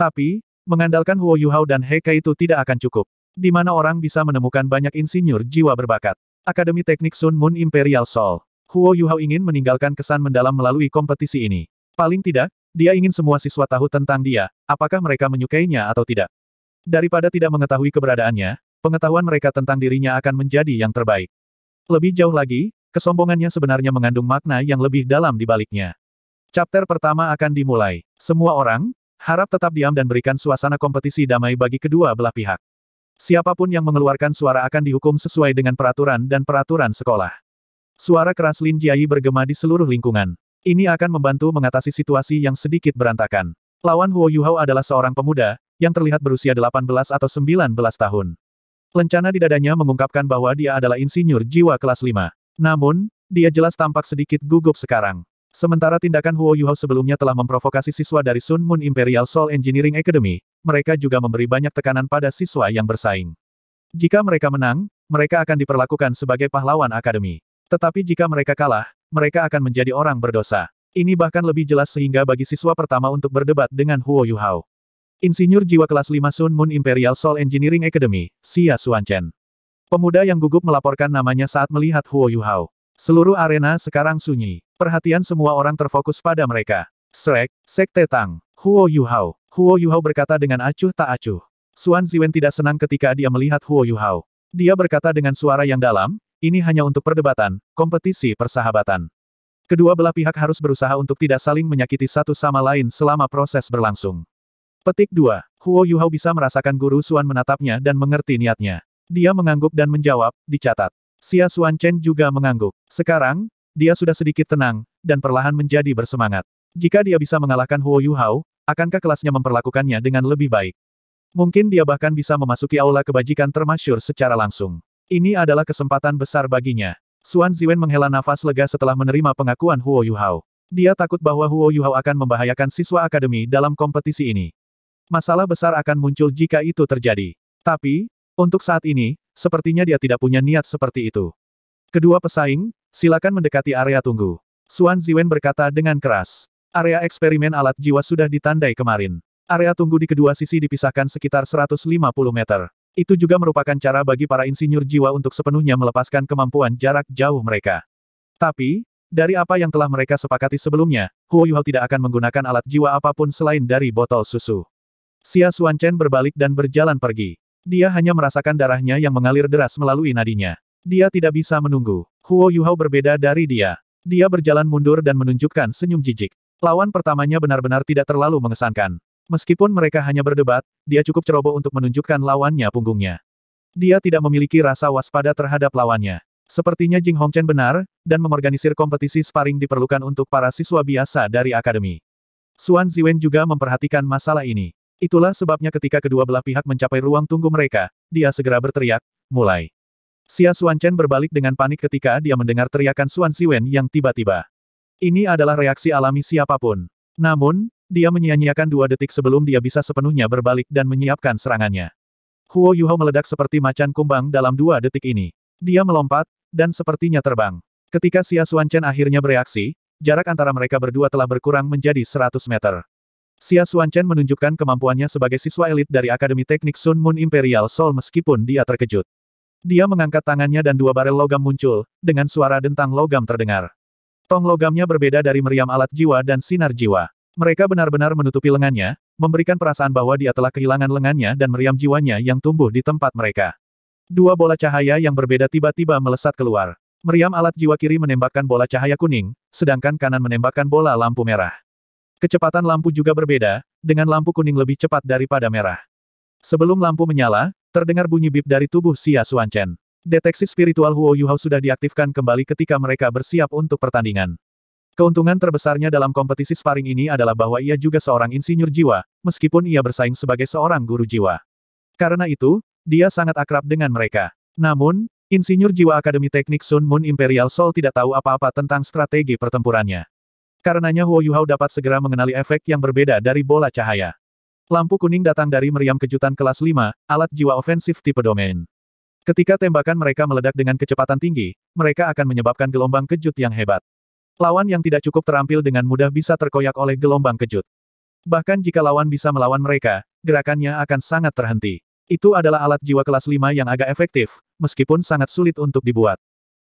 Tapi, mengandalkan Huo Yuhao dan Heka itu tidak akan cukup. Di mana orang bisa menemukan banyak insinyur jiwa berbakat. Akademi Teknik Sun Moon Imperial Soul. Huo Yuhao ingin meninggalkan kesan mendalam melalui kompetisi ini. Paling tidak, dia ingin semua siswa tahu tentang dia, apakah mereka menyukainya atau tidak. Daripada tidak mengetahui keberadaannya, pengetahuan mereka tentang dirinya akan menjadi yang terbaik. Lebih jauh lagi, kesombongannya sebenarnya mengandung makna yang lebih dalam di baliknya. Chapter pertama akan dimulai. Semua orang, harap tetap diam dan berikan suasana kompetisi damai bagi kedua belah pihak. Siapapun yang mengeluarkan suara akan dihukum sesuai dengan peraturan dan peraturan sekolah. Suara keras Lin Jiayi bergema di seluruh lingkungan. Ini akan membantu mengatasi situasi yang sedikit berantakan. Lawan Huo Yuhao adalah seorang pemuda, yang terlihat berusia 18 atau 19 tahun. Lencana di dadanya mengungkapkan bahwa dia adalah insinyur jiwa kelas 5. Namun, dia jelas tampak sedikit gugup sekarang. Sementara tindakan Huo Yuhao sebelumnya telah memprovokasi siswa dari Sun Moon Imperial Soul Engineering Academy, mereka juga memberi banyak tekanan pada siswa yang bersaing. Jika mereka menang, mereka akan diperlakukan sebagai pahlawan akademi. Tetapi jika mereka kalah, mereka akan menjadi orang berdosa. Ini bahkan lebih jelas sehingga bagi siswa pertama untuk berdebat dengan Huo Yuhao. Insinyur jiwa kelas 5 Sun Moon Imperial Soul Engineering Academy, Xia Suanchen, Pemuda yang gugup melaporkan namanya saat melihat Huo Yuhao. Seluruh arena sekarang sunyi. Perhatian semua orang terfokus pada mereka. Shrek, Sekte Tang. Huo Yuhao. Huo Yuhao berkata dengan acuh tak acuh. Xuan Ziwen tidak senang ketika dia melihat Huo Yuhao. Dia berkata dengan suara yang dalam, ini hanya untuk perdebatan, kompetisi persahabatan. Kedua belah pihak harus berusaha untuk tidak saling menyakiti satu sama lain selama proses berlangsung. Petik 2. Huo Yuhao bisa merasakan guru Suan menatapnya dan mengerti niatnya. Dia mengangguk dan menjawab, dicatat. Xia Suan Chen juga mengangguk. Sekarang, dia sudah sedikit tenang, dan perlahan menjadi bersemangat. Jika dia bisa mengalahkan Huo Yuhao, Akankah kelasnya memperlakukannya dengan lebih baik? Mungkin dia bahkan bisa memasuki aula kebajikan termasyur secara langsung. Ini adalah kesempatan besar baginya. Suan Ziwen menghela nafas lega setelah menerima pengakuan Huo Yuhao. Dia takut bahwa Huo Yuhao akan membahayakan siswa akademi dalam kompetisi ini. Masalah besar akan muncul jika itu terjadi. Tapi, untuk saat ini, sepertinya dia tidak punya niat seperti itu. Kedua pesaing, silakan mendekati area tunggu. Suan Ziwen berkata dengan keras. Area eksperimen alat jiwa sudah ditandai kemarin. Area tunggu di kedua sisi dipisahkan sekitar 150 meter. Itu juga merupakan cara bagi para insinyur jiwa untuk sepenuhnya melepaskan kemampuan jarak jauh mereka. Tapi, dari apa yang telah mereka sepakati sebelumnya, Huo Yuhao tidak akan menggunakan alat jiwa apapun selain dari botol susu. Xia Suancen berbalik dan berjalan pergi. Dia hanya merasakan darahnya yang mengalir deras melalui nadinya. Dia tidak bisa menunggu. Huo Yuhao berbeda dari dia. Dia berjalan mundur dan menunjukkan senyum jijik. Lawan pertamanya benar-benar tidak terlalu mengesankan. Meskipun mereka hanya berdebat, dia cukup ceroboh untuk menunjukkan lawannya punggungnya. Dia tidak memiliki rasa waspada terhadap lawannya. Sepertinya Jing Hongchen benar, dan mengorganisir kompetisi sparring diperlukan untuk para siswa biasa dari akademi. Suan Ziwen juga memperhatikan masalah ini. Itulah sebabnya ketika kedua belah pihak mencapai ruang tunggu mereka, dia segera berteriak, mulai. Xia Suan Chen berbalik dengan panik ketika dia mendengar teriakan Suan Ziwen yang tiba-tiba. Ini adalah reaksi alami siapapun. Namun, dia menyia-nyiakan dua detik sebelum dia bisa sepenuhnya berbalik dan menyiapkan serangannya. Huo Yuho meledak seperti macan kumbang dalam dua detik ini. Dia melompat, dan sepertinya terbang. Ketika Xia Suancen akhirnya bereaksi, jarak antara mereka berdua telah berkurang menjadi 100 meter. Xia Suancen menunjukkan kemampuannya sebagai siswa elit dari Akademi Teknik Sun Moon Imperial Soul meskipun dia terkejut. Dia mengangkat tangannya dan dua barel logam muncul, dengan suara dentang logam terdengar. Tong logamnya berbeda dari meriam alat jiwa dan sinar jiwa. Mereka benar-benar menutupi lengannya, memberikan perasaan bahwa dia telah kehilangan lengannya dan meriam jiwanya yang tumbuh di tempat mereka. Dua bola cahaya yang berbeda tiba-tiba melesat keluar. Meriam alat jiwa kiri menembakkan bola cahaya kuning, sedangkan kanan menembakkan bola lampu merah. Kecepatan lampu juga berbeda, dengan lampu kuning lebih cepat daripada merah. Sebelum lampu menyala, terdengar bunyi bip dari tubuh Xia Xuanchen. Deteksi spiritual Huo Yuhao sudah diaktifkan kembali ketika mereka bersiap untuk pertandingan. Keuntungan terbesarnya dalam kompetisi sparring ini adalah bahwa ia juga seorang insinyur jiwa, meskipun ia bersaing sebagai seorang guru jiwa. Karena itu, dia sangat akrab dengan mereka. Namun, insinyur jiwa Akademi Teknik Sun Moon Imperial Soul tidak tahu apa-apa tentang strategi pertempurannya. Karenanya Huo Yuhao dapat segera mengenali efek yang berbeda dari bola cahaya. Lampu kuning datang dari meriam kejutan kelas 5, alat jiwa ofensif tipe domain. Ketika tembakan mereka meledak dengan kecepatan tinggi, mereka akan menyebabkan gelombang kejut yang hebat. Lawan yang tidak cukup terampil dengan mudah bisa terkoyak oleh gelombang kejut. Bahkan jika lawan bisa melawan mereka, gerakannya akan sangat terhenti. Itu adalah alat jiwa kelas 5 yang agak efektif, meskipun sangat sulit untuk dibuat.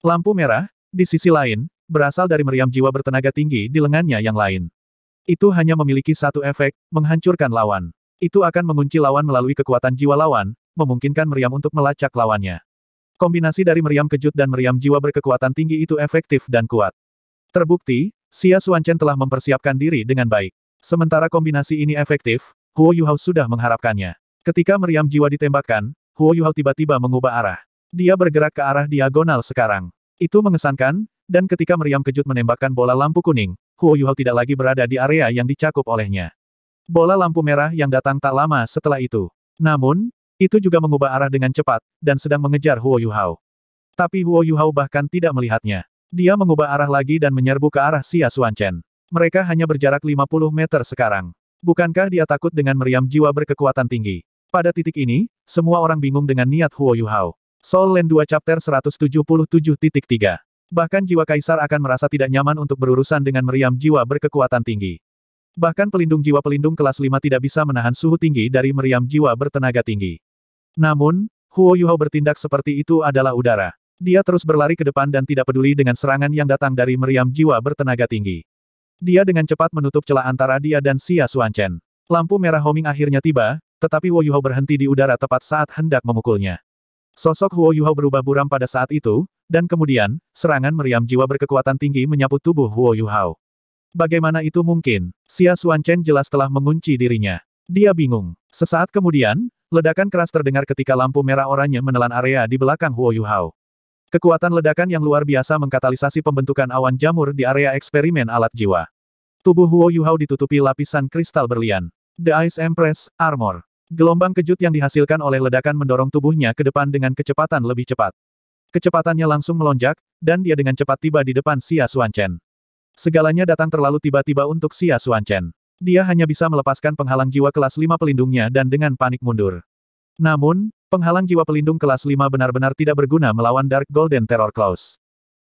Lampu merah, di sisi lain, berasal dari meriam jiwa bertenaga tinggi di lengannya yang lain. Itu hanya memiliki satu efek, menghancurkan lawan. Itu akan mengunci lawan melalui kekuatan jiwa lawan, memungkinkan meriam untuk melacak lawannya. Kombinasi dari meriam kejut dan meriam jiwa berkekuatan tinggi itu efektif dan kuat. Terbukti, Xia Xuanchen telah mempersiapkan diri dengan baik. Sementara kombinasi ini efektif, Huo Yuhao sudah mengharapkannya. Ketika meriam jiwa ditembakkan, Huo Yuhao tiba-tiba mengubah arah. Dia bergerak ke arah diagonal sekarang. Itu mengesankan, dan ketika meriam kejut menembakkan bola lampu kuning, Huo Yuhao tidak lagi berada di area yang dicakup olehnya. Bola lampu merah yang datang tak lama setelah itu. Namun, itu juga mengubah arah dengan cepat, dan sedang mengejar Huo Yuhao. Tapi Huo Yuhao bahkan tidak melihatnya. Dia mengubah arah lagi dan menyerbu ke arah Xia Suancen. Mereka hanya berjarak 50 meter sekarang. Bukankah dia takut dengan meriam jiwa berkekuatan tinggi? Pada titik ini, semua orang bingung dengan niat Huo Yuhao. Sol Land 2 Chapter 177.3 Bahkan jiwa kaisar akan merasa tidak nyaman untuk berurusan dengan meriam jiwa berkekuatan tinggi. Bahkan pelindung jiwa pelindung kelas 5 tidak bisa menahan suhu tinggi dari meriam jiwa bertenaga tinggi. Namun, Huo Yuhao bertindak seperti itu adalah udara. Dia terus berlari ke depan dan tidak peduli dengan serangan yang datang dari meriam jiwa bertenaga tinggi. Dia dengan cepat menutup celah antara dia dan Xia Suanchen. Lampu merah homing akhirnya tiba, tetapi Huo Yuhao berhenti di udara tepat saat hendak memukulnya. Sosok Huo Yuhao berubah buram pada saat itu, dan kemudian, serangan meriam jiwa berkekuatan tinggi menyapu tubuh Huo Yuhao. Bagaimana itu mungkin? Xia Suanchen jelas telah mengunci dirinya. Dia bingung. Sesaat kemudian, Ledakan keras terdengar ketika lampu merah oranye menelan area di belakang Huo Yuhao. Kekuatan ledakan yang luar biasa mengkatalisasi pembentukan awan jamur di area eksperimen alat jiwa. Tubuh Huo Yuhao ditutupi lapisan kristal berlian. The Ice Empress, Armor. Gelombang kejut yang dihasilkan oleh ledakan mendorong tubuhnya ke depan dengan kecepatan lebih cepat. Kecepatannya langsung melonjak, dan dia dengan cepat tiba di depan Xia Suanchen. Segalanya datang terlalu tiba-tiba untuk Xia Suanchen. Dia hanya bisa melepaskan penghalang jiwa kelas 5 pelindungnya dan dengan panik mundur. Namun, penghalang jiwa pelindung kelas 5 benar-benar tidak berguna melawan Dark Golden Terror Claws.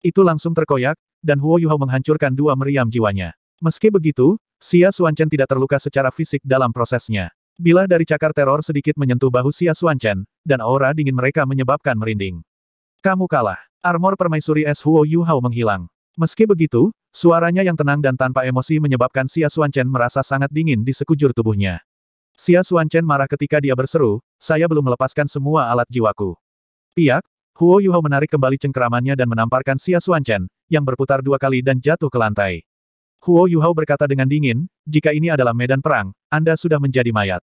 Itu langsung terkoyak, dan Huo Yuhao menghancurkan dua meriam jiwanya. Meski begitu, Xia Suanchen tidak terluka secara fisik dalam prosesnya. Bila dari cakar teror sedikit menyentuh bahu Xia Suanchen, dan aura dingin mereka menyebabkan merinding. Kamu kalah. Armor permaisuri es Huo Yuhao menghilang. Meski begitu, suaranya yang tenang dan tanpa emosi menyebabkan Xia Xuanchen merasa sangat dingin di sekujur tubuhnya. Xia Xuanchen marah ketika dia berseru, saya belum melepaskan semua alat jiwaku. Piak, Huo Yuho menarik kembali cengkeramannya dan menamparkan Xia Xuanchen, yang berputar dua kali dan jatuh ke lantai. Huo Yuhao berkata dengan dingin, jika ini adalah medan perang, Anda sudah menjadi mayat.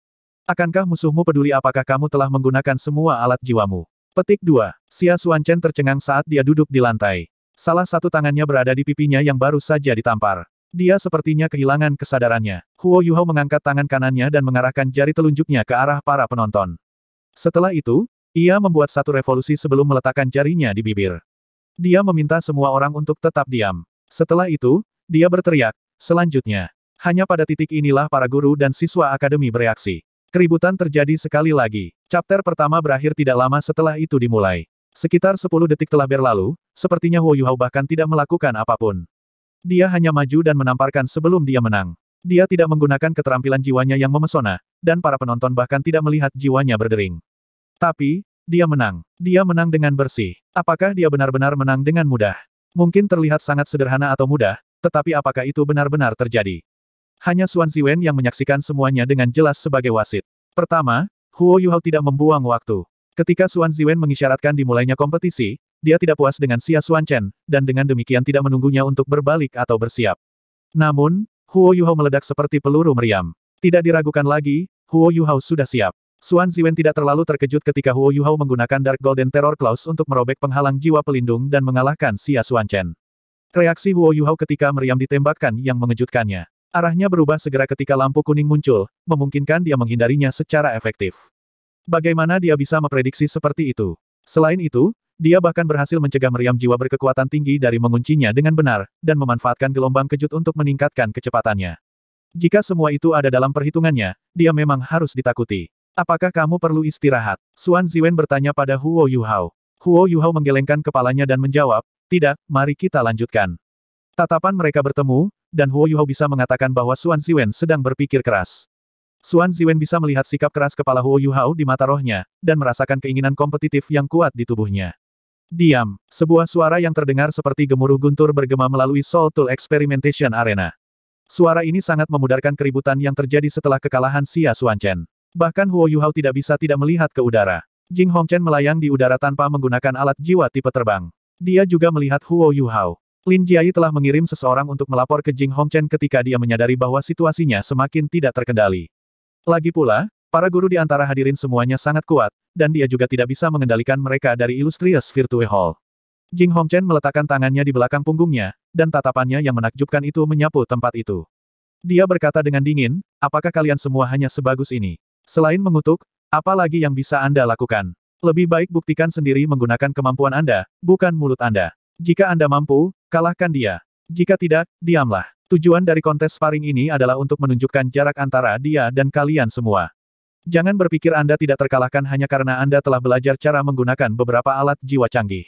Akankah musuhmu peduli apakah kamu telah menggunakan semua alat jiwamu? Petik 2. Xia Xuanchen tercengang saat dia duduk di lantai. Salah satu tangannya berada di pipinya yang baru saja ditampar. Dia sepertinya kehilangan kesadarannya. Huo Yuhao mengangkat tangan kanannya dan mengarahkan jari telunjuknya ke arah para penonton. Setelah itu, ia membuat satu revolusi sebelum meletakkan jarinya di bibir. Dia meminta semua orang untuk tetap diam. Setelah itu, dia berteriak, selanjutnya. Hanya pada titik inilah para guru dan siswa akademi bereaksi. Keributan terjadi sekali lagi. Chapter pertama berakhir tidak lama setelah itu dimulai. Sekitar 10 detik telah berlalu, sepertinya Huo Yuhao bahkan tidak melakukan apapun. Dia hanya maju dan menamparkan sebelum dia menang. Dia tidak menggunakan keterampilan jiwanya yang memesona, dan para penonton bahkan tidak melihat jiwanya berdering. Tapi, dia menang. Dia menang dengan bersih. Apakah dia benar-benar menang dengan mudah? Mungkin terlihat sangat sederhana atau mudah, tetapi apakah itu benar-benar terjadi? Hanya Xuan Ziwen yang menyaksikan semuanya dengan jelas sebagai wasit. Pertama, Huo Yuhao tidak membuang waktu. Ketika Suan Ziwen mengisyaratkan dimulainya kompetisi, dia tidak puas dengan Xia Suan Chen, dan dengan demikian tidak menunggunya untuk berbalik atau bersiap. Namun, Huo Yuhao meledak seperti peluru meriam. Tidak diragukan lagi, Huo Yuhao sudah siap. Suan Ziwen tidak terlalu terkejut ketika Huo Yuhao menggunakan Dark Golden Terror Claws untuk merobek penghalang jiwa pelindung dan mengalahkan Xia Suan Chen. Reaksi Huo Yuhao ketika meriam ditembakkan yang mengejutkannya. Arahnya berubah segera ketika lampu kuning muncul, memungkinkan dia menghindarinya secara efektif. Bagaimana dia bisa memprediksi seperti itu? Selain itu, dia bahkan berhasil mencegah meriam jiwa berkekuatan tinggi dari menguncinya dengan benar, dan memanfaatkan gelombang kejut untuk meningkatkan kecepatannya. Jika semua itu ada dalam perhitungannya, dia memang harus ditakuti. Apakah kamu perlu istirahat? Suan Ziwen bertanya pada Huo Yuhao. Huo Yuhao menggelengkan kepalanya dan menjawab, tidak, mari kita lanjutkan. Tatapan mereka bertemu, dan Huo Yuhao bisa mengatakan bahwa Suan Ziwen sedang berpikir keras. Suan Ziwen bisa melihat sikap keras kepala Huo Yuhao di mata rohnya, dan merasakan keinginan kompetitif yang kuat di tubuhnya. Diam, sebuah suara yang terdengar seperti gemuruh guntur bergema melalui Soul Tool Experimentation Arena. Suara ini sangat memudarkan keributan yang terjadi setelah kekalahan Xia Chen. Bahkan Huo Yuhao tidak bisa tidak melihat ke udara. Jing Hong Chen melayang di udara tanpa menggunakan alat jiwa tipe terbang. Dia juga melihat Huo Yuhao. Lin Jiai telah mengirim seseorang untuk melapor ke Jing Hong Chen ketika dia menyadari bahwa situasinya semakin tidak terkendali. Lagi pula, para guru di antara hadirin semuanya sangat kuat, dan dia juga tidak bisa mengendalikan mereka dari Illustrious Virtue Hall. Jing Hongchen meletakkan tangannya di belakang punggungnya, dan tatapannya yang menakjubkan itu menyapu tempat itu. Dia berkata dengan dingin, apakah kalian semua hanya sebagus ini? Selain mengutuk, apa lagi yang bisa Anda lakukan? Lebih baik buktikan sendiri menggunakan kemampuan Anda, bukan mulut Anda. Jika Anda mampu, kalahkan dia. Jika tidak, diamlah. Tujuan dari kontes sparring ini adalah untuk menunjukkan jarak antara dia dan kalian semua. Jangan berpikir Anda tidak terkalahkan hanya karena Anda telah belajar cara menggunakan beberapa alat jiwa canggih.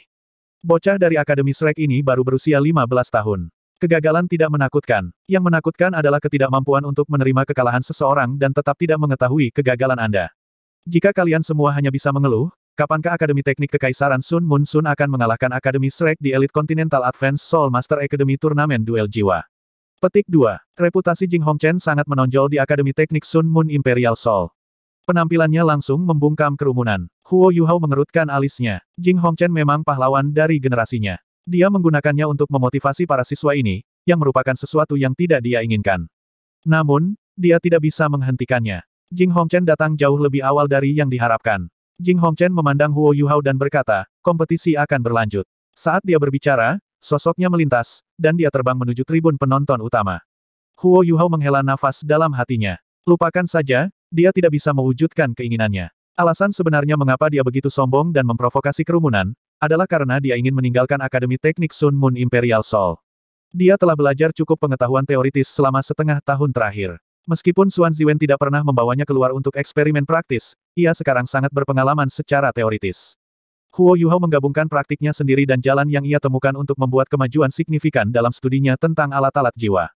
Bocah dari Akademi Shrek ini baru berusia 15 tahun. Kegagalan tidak menakutkan. Yang menakutkan adalah ketidakmampuan untuk menerima kekalahan seseorang dan tetap tidak mengetahui kegagalan Anda. Jika kalian semua hanya bisa mengeluh, kapankah Akademi Teknik Kekaisaran Sun Moon Sun akan mengalahkan Akademi Shrek di Elite Continental Advance Soul Master Academy Turnamen Duel Jiwa? Petik 2. Reputasi Jing Hongchen sangat menonjol di Akademi Teknik Sun Moon Imperial Seoul. Penampilannya langsung membungkam kerumunan. Huo Yuhao mengerutkan alisnya. Jing Hongchen memang pahlawan dari generasinya. Dia menggunakannya untuk memotivasi para siswa ini, yang merupakan sesuatu yang tidak dia inginkan. Namun, dia tidak bisa menghentikannya. Jing Hongchen datang jauh lebih awal dari yang diharapkan. Jing Hongchen memandang Huo Yuhao dan berkata, kompetisi akan berlanjut. Saat dia berbicara, sosoknya melintas, dan dia terbang menuju tribun penonton utama. Huo Yuhao menghela nafas dalam hatinya. Lupakan saja, dia tidak bisa mewujudkan keinginannya. Alasan sebenarnya mengapa dia begitu sombong dan memprovokasi kerumunan, adalah karena dia ingin meninggalkan Akademi Teknik Sun Moon Imperial Soul. Dia telah belajar cukup pengetahuan teoritis selama setengah tahun terakhir. Meskipun Xuan Ziwen tidak pernah membawanya keluar untuk eksperimen praktis, ia sekarang sangat berpengalaman secara teoritis. Huo Yuhao menggabungkan praktiknya sendiri dan jalan yang ia temukan untuk membuat kemajuan signifikan dalam studinya tentang alat-alat jiwa.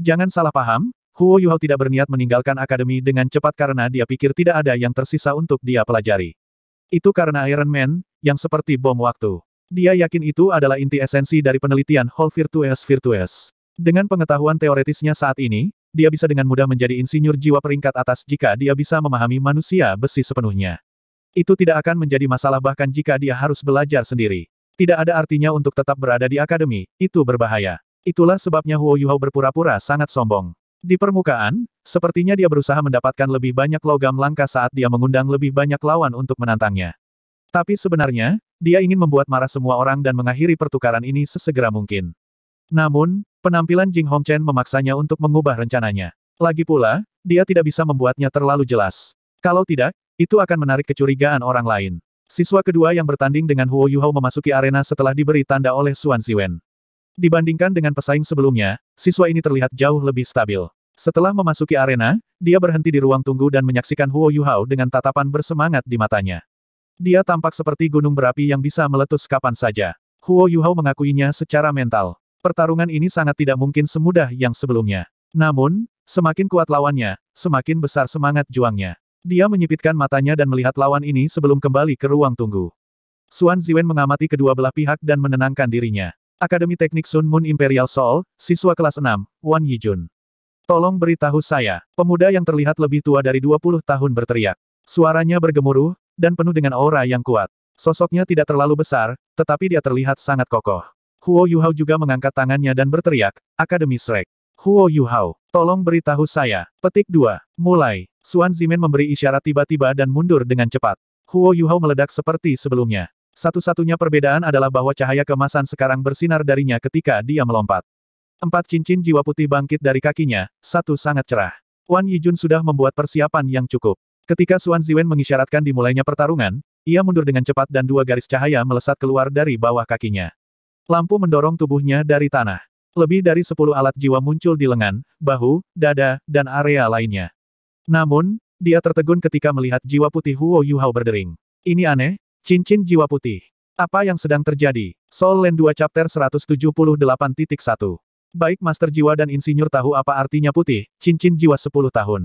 Jangan salah paham, Huo Yuhao tidak berniat meninggalkan akademi dengan cepat karena dia pikir tidak ada yang tersisa untuk dia pelajari. Itu karena Iron Man, yang seperti bom waktu. Dia yakin itu adalah inti esensi dari penelitian Hall Virtues Virtues. Dengan pengetahuan teoretisnya saat ini, dia bisa dengan mudah menjadi insinyur jiwa peringkat atas jika dia bisa memahami manusia besi sepenuhnya. Itu tidak akan menjadi masalah bahkan jika dia harus belajar sendiri. Tidak ada artinya untuk tetap berada di akademi, itu berbahaya. Itulah sebabnya Huo Yuhao berpura-pura sangat sombong. Di permukaan, sepertinya dia berusaha mendapatkan lebih banyak logam langka saat dia mengundang lebih banyak lawan untuk menantangnya. Tapi sebenarnya, dia ingin membuat marah semua orang dan mengakhiri pertukaran ini sesegera mungkin. Namun, penampilan Jing Hongchen memaksanya untuk mengubah rencananya. Lagi pula, dia tidak bisa membuatnya terlalu jelas. Kalau tidak, itu akan menarik kecurigaan orang lain. Siswa kedua yang bertanding dengan Huo Yuhao memasuki arena setelah diberi tanda oleh Xuan Ziwen. Dibandingkan dengan pesaing sebelumnya, siswa ini terlihat jauh lebih stabil. Setelah memasuki arena, dia berhenti di ruang tunggu dan menyaksikan Huo Yuhao dengan tatapan bersemangat di matanya. Dia tampak seperti gunung berapi yang bisa meletus kapan saja. Huo Yuhao mengakuinya secara mental. Pertarungan ini sangat tidak mungkin semudah yang sebelumnya. Namun, semakin kuat lawannya, semakin besar semangat juangnya. Dia menyipitkan matanya dan melihat lawan ini sebelum kembali ke ruang tunggu. Xuan Ziwen mengamati kedua belah pihak dan menenangkan dirinya. Akademi Teknik Sun Moon Imperial Seoul, siswa kelas 6, Wan Yijun. Tolong beritahu saya, pemuda yang terlihat lebih tua dari 20 tahun berteriak. Suaranya bergemuruh, dan penuh dengan aura yang kuat. Sosoknya tidak terlalu besar, tetapi dia terlihat sangat kokoh. Huo Yuhao juga mengangkat tangannya dan berteriak, Akademi Shrek. Huo Yuhao, Tolong beritahu saya. Petik 2. Mulai. Suan Zimen memberi isyarat tiba-tiba dan mundur dengan cepat. Huo Yuhao meledak seperti sebelumnya. Satu-satunya perbedaan adalah bahwa cahaya kemasan sekarang bersinar darinya ketika dia melompat. Empat cincin jiwa putih bangkit dari kakinya, satu sangat cerah. Wan Yijun sudah membuat persiapan yang cukup. Ketika Suan Ziwen mengisyaratkan dimulainya pertarungan, ia mundur dengan cepat dan dua garis cahaya melesat keluar dari bawah kakinya. Lampu mendorong tubuhnya dari tanah. Lebih dari sepuluh alat jiwa muncul di lengan, bahu, dada, dan area lainnya. Namun, dia tertegun ketika melihat jiwa putih Huo Yuhao berdering. Ini aneh, cincin jiwa putih. Apa yang sedang terjadi? Soul Land 2 Chapter 178.1 Baik Master Jiwa dan Insinyur tahu apa artinya putih, cincin jiwa 10 tahun.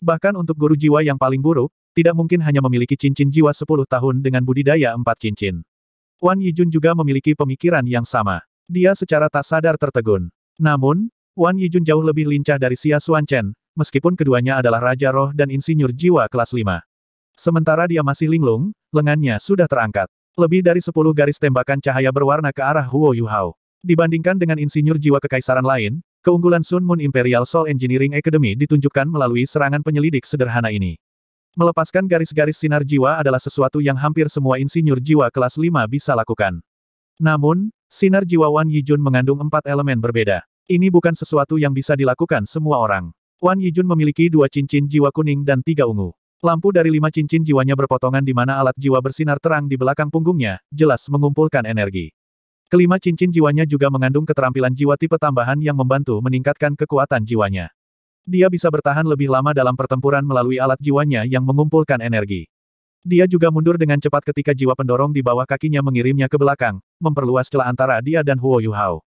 Bahkan untuk guru jiwa yang paling buruk, tidak mungkin hanya memiliki cincin jiwa 10 tahun dengan budidaya empat cincin. Wan Yijun juga memiliki pemikiran yang sama. Dia secara tak sadar tertegun. Namun, Wan Yijun jauh lebih lincah dari Xia Xuanchen, meskipun keduanya adalah Raja Roh dan Insinyur Jiwa kelas 5. Sementara dia masih linglung, lengannya sudah terangkat. Lebih dari sepuluh garis tembakan cahaya berwarna ke arah Huo Yuhao. Dibandingkan dengan Insinyur Jiwa Kekaisaran lain, keunggulan Sun Moon Imperial Soul Engineering Academy ditunjukkan melalui serangan penyelidik sederhana ini. Melepaskan garis-garis sinar jiwa adalah sesuatu yang hampir semua insinyur jiwa kelas 5 bisa lakukan. Namun, Sinar jiwa Wan Yijun mengandung empat elemen berbeda. Ini bukan sesuatu yang bisa dilakukan semua orang. Wan Yijun memiliki dua cincin jiwa kuning dan tiga ungu. Lampu dari lima cincin jiwanya berpotongan di mana alat jiwa bersinar terang di belakang punggungnya, jelas mengumpulkan energi. Kelima cincin jiwanya juga mengandung keterampilan jiwa tipe tambahan yang membantu meningkatkan kekuatan jiwanya. Dia bisa bertahan lebih lama dalam pertempuran melalui alat jiwanya yang mengumpulkan energi. Dia juga mundur dengan cepat ketika jiwa pendorong di bawah kakinya mengirimnya ke belakang, memperluas celah antara dia dan Huo Yuhao.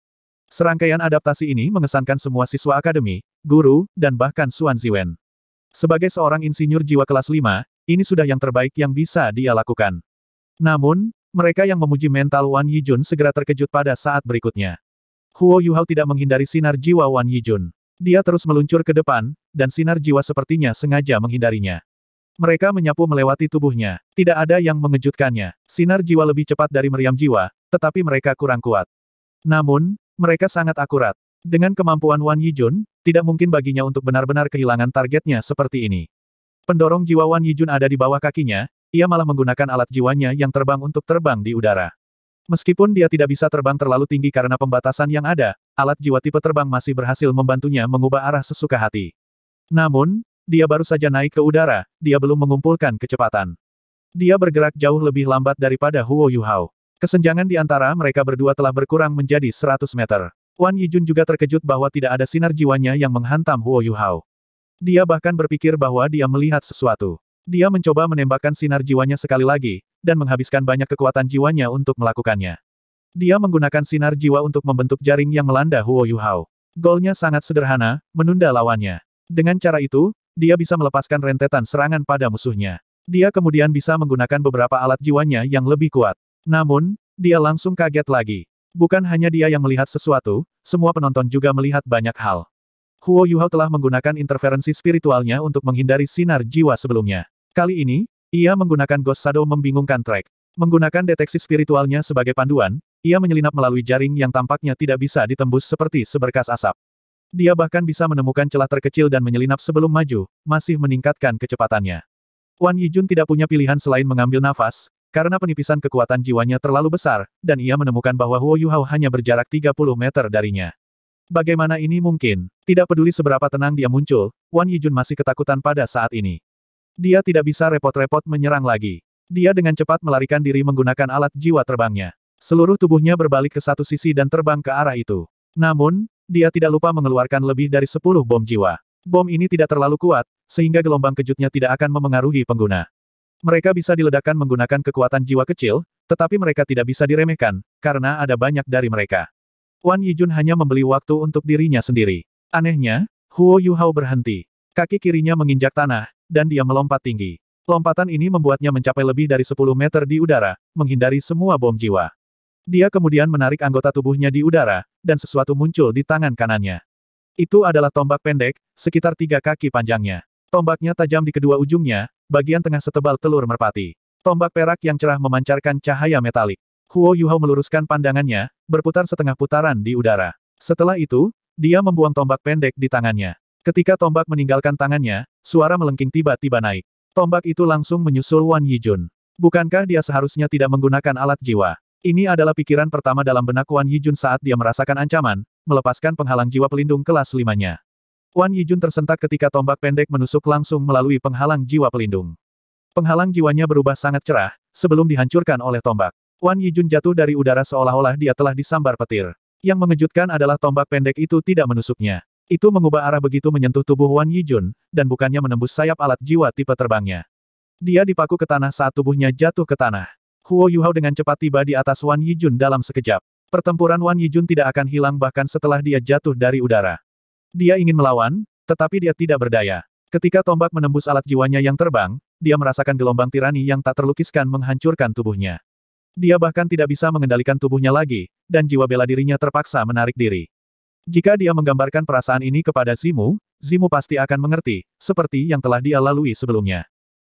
Serangkaian adaptasi ini mengesankan semua siswa akademi, guru, dan bahkan Xuan Ziwen. Sebagai seorang insinyur jiwa kelas 5, ini sudah yang terbaik yang bisa dia lakukan. Namun, mereka yang memuji mental Wan Yijun segera terkejut pada saat berikutnya. Huo Yuhao tidak menghindari sinar jiwa Wan Yijun. Dia terus meluncur ke depan, dan sinar jiwa sepertinya sengaja menghindarinya. Mereka menyapu melewati tubuhnya. Tidak ada yang mengejutkannya. Sinar jiwa lebih cepat dari meriam jiwa, tetapi mereka kurang kuat. Namun, mereka sangat akurat. Dengan kemampuan Wan Yijun, tidak mungkin baginya untuk benar-benar kehilangan targetnya seperti ini. Pendorong jiwa Wan Yijun ada di bawah kakinya, ia malah menggunakan alat jiwanya yang terbang untuk terbang di udara. Meskipun dia tidak bisa terbang terlalu tinggi karena pembatasan yang ada, alat jiwa tipe terbang masih berhasil membantunya mengubah arah sesuka hati. Namun, dia baru saja naik ke udara, dia belum mengumpulkan kecepatan. Dia bergerak jauh lebih lambat daripada Huo Yuhao. Kesenjangan di antara mereka berdua telah berkurang menjadi 100 meter. Wan Yijun juga terkejut bahwa tidak ada sinar jiwanya yang menghantam Huo Yuhao. Dia bahkan berpikir bahwa dia melihat sesuatu. Dia mencoba menembakkan sinar jiwanya sekali lagi, dan menghabiskan banyak kekuatan jiwanya untuk melakukannya. Dia menggunakan sinar jiwa untuk membentuk jaring yang melanda Huo Yuhao. Golnya sangat sederhana, menunda lawannya. Dengan cara itu, dia bisa melepaskan rentetan serangan pada musuhnya. Dia kemudian bisa menggunakan beberapa alat jiwanya yang lebih kuat. Namun, dia langsung kaget lagi. Bukan hanya dia yang melihat sesuatu, semua penonton juga melihat banyak hal. Huo Yuhao telah menggunakan interferensi spiritualnya untuk menghindari sinar jiwa sebelumnya. Kali ini, ia menggunakan Ghost Shadow membingungkan Trek. Menggunakan deteksi spiritualnya sebagai panduan, ia menyelinap melalui jaring yang tampaknya tidak bisa ditembus seperti seberkas asap. Dia bahkan bisa menemukan celah terkecil dan menyelinap sebelum maju, masih meningkatkan kecepatannya. Wan Yijun tidak punya pilihan selain mengambil nafas, karena penipisan kekuatan jiwanya terlalu besar, dan ia menemukan bahwa Huo Yuhao hanya berjarak 30 meter darinya. Bagaimana ini mungkin? Tidak peduli seberapa tenang dia muncul, Wan Yijun masih ketakutan pada saat ini. Dia tidak bisa repot-repot menyerang lagi. Dia dengan cepat melarikan diri menggunakan alat jiwa terbangnya. Seluruh tubuhnya berbalik ke satu sisi dan terbang ke arah itu. Namun, dia tidak lupa mengeluarkan lebih dari 10 bom jiwa. Bom ini tidak terlalu kuat, sehingga gelombang kejutnya tidak akan memengaruhi pengguna. Mereka bisa diledakkan menggunakan kekuatan jiwa kecil, tetapi mereka tidak bisa diremehkan, karena ada banyak dari mereka. Wan Yijun hanya membeli waktu untuk dirinya sendiri. Anehnya, Huo Yuhao berhenti. Kaki kirinya menginjak tanah, dan dia melompat tinggi. Lompatan ini membuatnya mencapai lebih dari 10 meter di udara, menghindari semua bom jiwa. Dia kemudian menarik anggota tubuhnya di udara, dan sesuatu muncul di tangan kanannya. Itu adalah tombak pendek, sekitar tiga kaki panjangnya. Tombaknya tajam di kedua ujungnya, bagian tengah setebal telur merpati. Tombak perak yang cerah memancarkan cahaya metalik. Huo Yuhao meluruskan pandangannya, berputar setengah putaran di udara. Setelah itu, dia membuang tombak pendek di tangannya. Ketika tombak meninggalkan tangannya, suara melengking tiba-tiba naik. Tombak itu langsung menyusul Wan Yijun. Bukankah dia seharusnya tidak menggunakan alat jiwa? Ini adalah pikiran pertama dalam benak Wan Yijun saat dia merasakan ancaman, melepaskan penghalang jiwa pelindung kelas limanya. Wan Yijun tersentak ketika tombak pendek menusuk langsung melalui penghalang jiwa pelindung. Penghalang jiwanya berubah sangat cerah, sebelum dihancurkan oleh tombak. Wan Yijun jatuh dari udara seolah-olah dia telah disambar petir. Yang mengejutkan adalah tombak pendek itu tidak menusuknya. Itu mengubah arah begitu menyentuh tubuh Wan Yijun, dan bukannya menembus sayap alat jiwa tipe terbangnya. Dia dipaku ke tanah saat tubuhnya jatuh ke tanah. Huo Yuhao dengan cepat tiba di atas Wan Yijun dalam sekejap. Pertempuran Wan Yijun tidak akan hilang bahkan setelah dia jatuh dari udara. Dia ingin melawan, tetapi dia tidak berdaya. Ketika tombak menembus alat jiwanya yang terbang, dia merasakan gelombang tirani yang tak terlukiskan menghancurkan tubuhnya. Dia bahkan tidak bisa mengendalikan tubuhnya lagi, dan jiwa bela dirinya terpaksa menarik diri. Jika dia menggambarkan perasaan ini kepada Zimu, Zimu pasti akan mengerti, seperti yang telah dia lalui sebelumnya.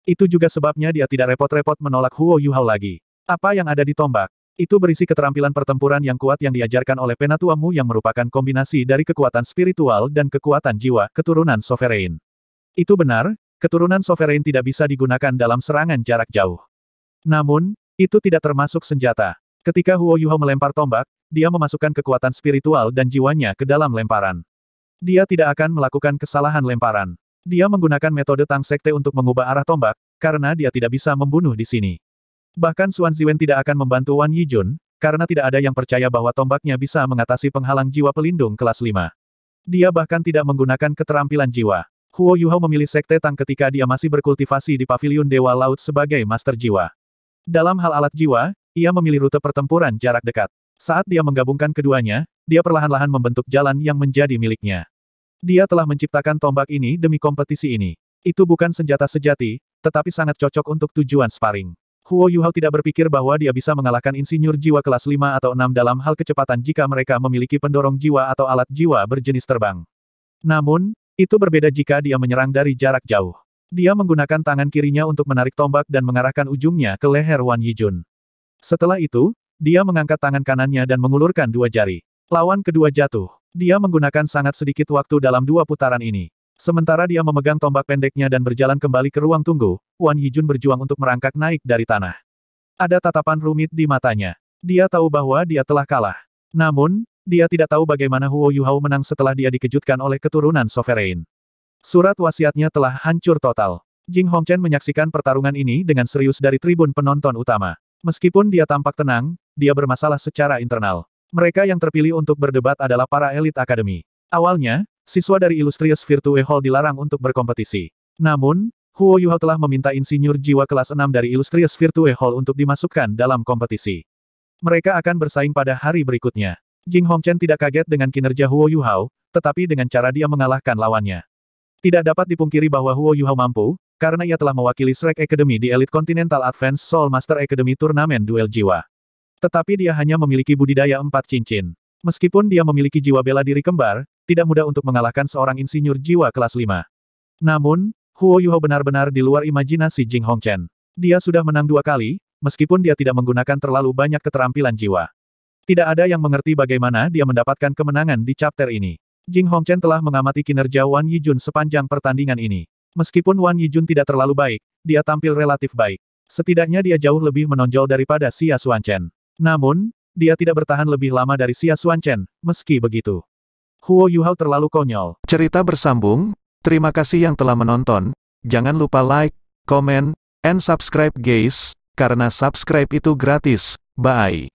Itu juga sebabnya dia tidak repot-repot menolak Huo Yuhao lagi. Apa yang ada di tombak? Itu berisi keterampilan pertempuran yang kuat yang diajarkan oleh penatua mu yang merupakan kombinasi dari kekuatan spiritual dan kekuatan jiwa, keturunan sovereign. Itu benar, keturunan sovereign tidak bisa digunakan dalam serangan jarak jauh. Namun, itu tidak termasuk senjata. Ketika Huo Yuhao melempar tombak, dia memasukkan kekuatan spiritual dan jiwanya ke dalam lemparan. Dia tidak akan melakukan kesalahan lemparan. Dia menggunakan metode Tang Sekte untuk mengubah arah tombak, karena dia tidak bisa membunuh di sini. Bahkan Xuan Ziwen tidak akan membantu Wan Yijun, karena tidak ada yang percaya bahwa tombaknya bisa mengatasi penghalang jiwa pelindung kelas 5. Dia bahkan tidak menggunakan keterampilan jiwa. Huo Yuhao memilih Sekte Tang ketika dia masih berkultivasi di Paviliun Dewa Laut sebagai Master Jiwa. Dalam hal alat jiwa, ia memilih rute pertempuran jarak dekat. Saat dia menggabungkan keduanya, dia perlahan-lahan membentuk jalan yang menjadi miliknya. Dia telah menciptakan tombak ini demi kompetisi ini. Itu bukan senjata sejati, tetapi sangat cocok untuk tujuan sparring. Huo Yuhao tidak berpikir bahwa dia bisa mengalahkan insinyur jiwa kelas 5 atau 6 dalam hal kecepatan jika mereka memiliki pendorong jiwa atau alat jiwa berjenis terbang. Namun, itu berbeda jika dia menyerang dari jarak jauh. Dia menggunakan tangan kirinya untuk menarik tombak dan mengarahkan ujungnya ke leher Wan Yijun. Setelah itu, dia mengangkat tangan kanannya dan mengulurkan dua jari. Lawan kedua jatuh. Dia menggunakan sangat sedikit waktu dalam dua putaran ini. Sementara dia memegang tombak pendeknya dan berjalan kembali ke ruang tunggu, Wan Yijun berjuang untuk merangkak naik dari tanah. Ada tatapan rumit di matanya. Dia tahu bahwa dia telah kalah. Namun, dia tidak tahu bagaimana Huo Yuhao menang setelah dia dikejutkan oleh keturunan Sovereign. Surat wasiatnya telah hancur total. Jing Hongchen menyaksikan pertarungan ini dengan serius dari tribun penonton utama. Meskipun dia tampak tenang, dia bermasalah secara internal. Mereka yang terpilih untuk berdebat adalah para elit akademi. Awalnya, siswa dari Illustrious Virtue Hall dilarang untuk berkompetisi. Namun, Huo Yuhao telah meminta insinyur jiwa kelas 6 dari Illustrious Virtue Hall untuk dimasukkan dalam kompetisi. Mereka akan bersaing pada hari berikutnya. Jing Hongchen tidak kaget dengan kinerja Huo Yuhao, tetapi dengan cara dia mengalahkan lawannya. Tidak dapat dipungkiri bahwa Huo Yuhao mampu, karena ia telah mewakili Shrek Academy di Elite Continental Advance Soul Master Academy Turnamen Duel Jiwa. Tetapi dia hanya memiliki budidaya empat cincin. Meskipun dia memiliki jiwa bela diri kembar, tidak mudah untuk mengalahkan seorang insinyur jiwa kelas 5. Namun, Huo Yuho benar-benar di luar imajinasi Jing Hongchen. Dia sudah menang dua kali, meskipun dia tidak menggunakan terlalu banyak keterampilan jiwa. Tidak ada yang mengerti bagaimana dia mendapatkan kemenangan di chapter ini. Jing Hongchen telah mengamati kinerja Wan Yijun sepanjang pertandingan ini. Meskipun Wan Yijun tidak terlalu baik, dia tampil relatif baik. Setidaknya dia jauh lebih menonjol daripada Xia Chen. Namun, dia tidak bertahan lebih lama dari Xia Xuanchen, meski begitu. Huo Yuhao terlalu konyol. Cerita bersambung, terima kasih yang telah menonton. Jangan lupa like, comment, and subscribe guys, karena subscribe itu gratis. Bye.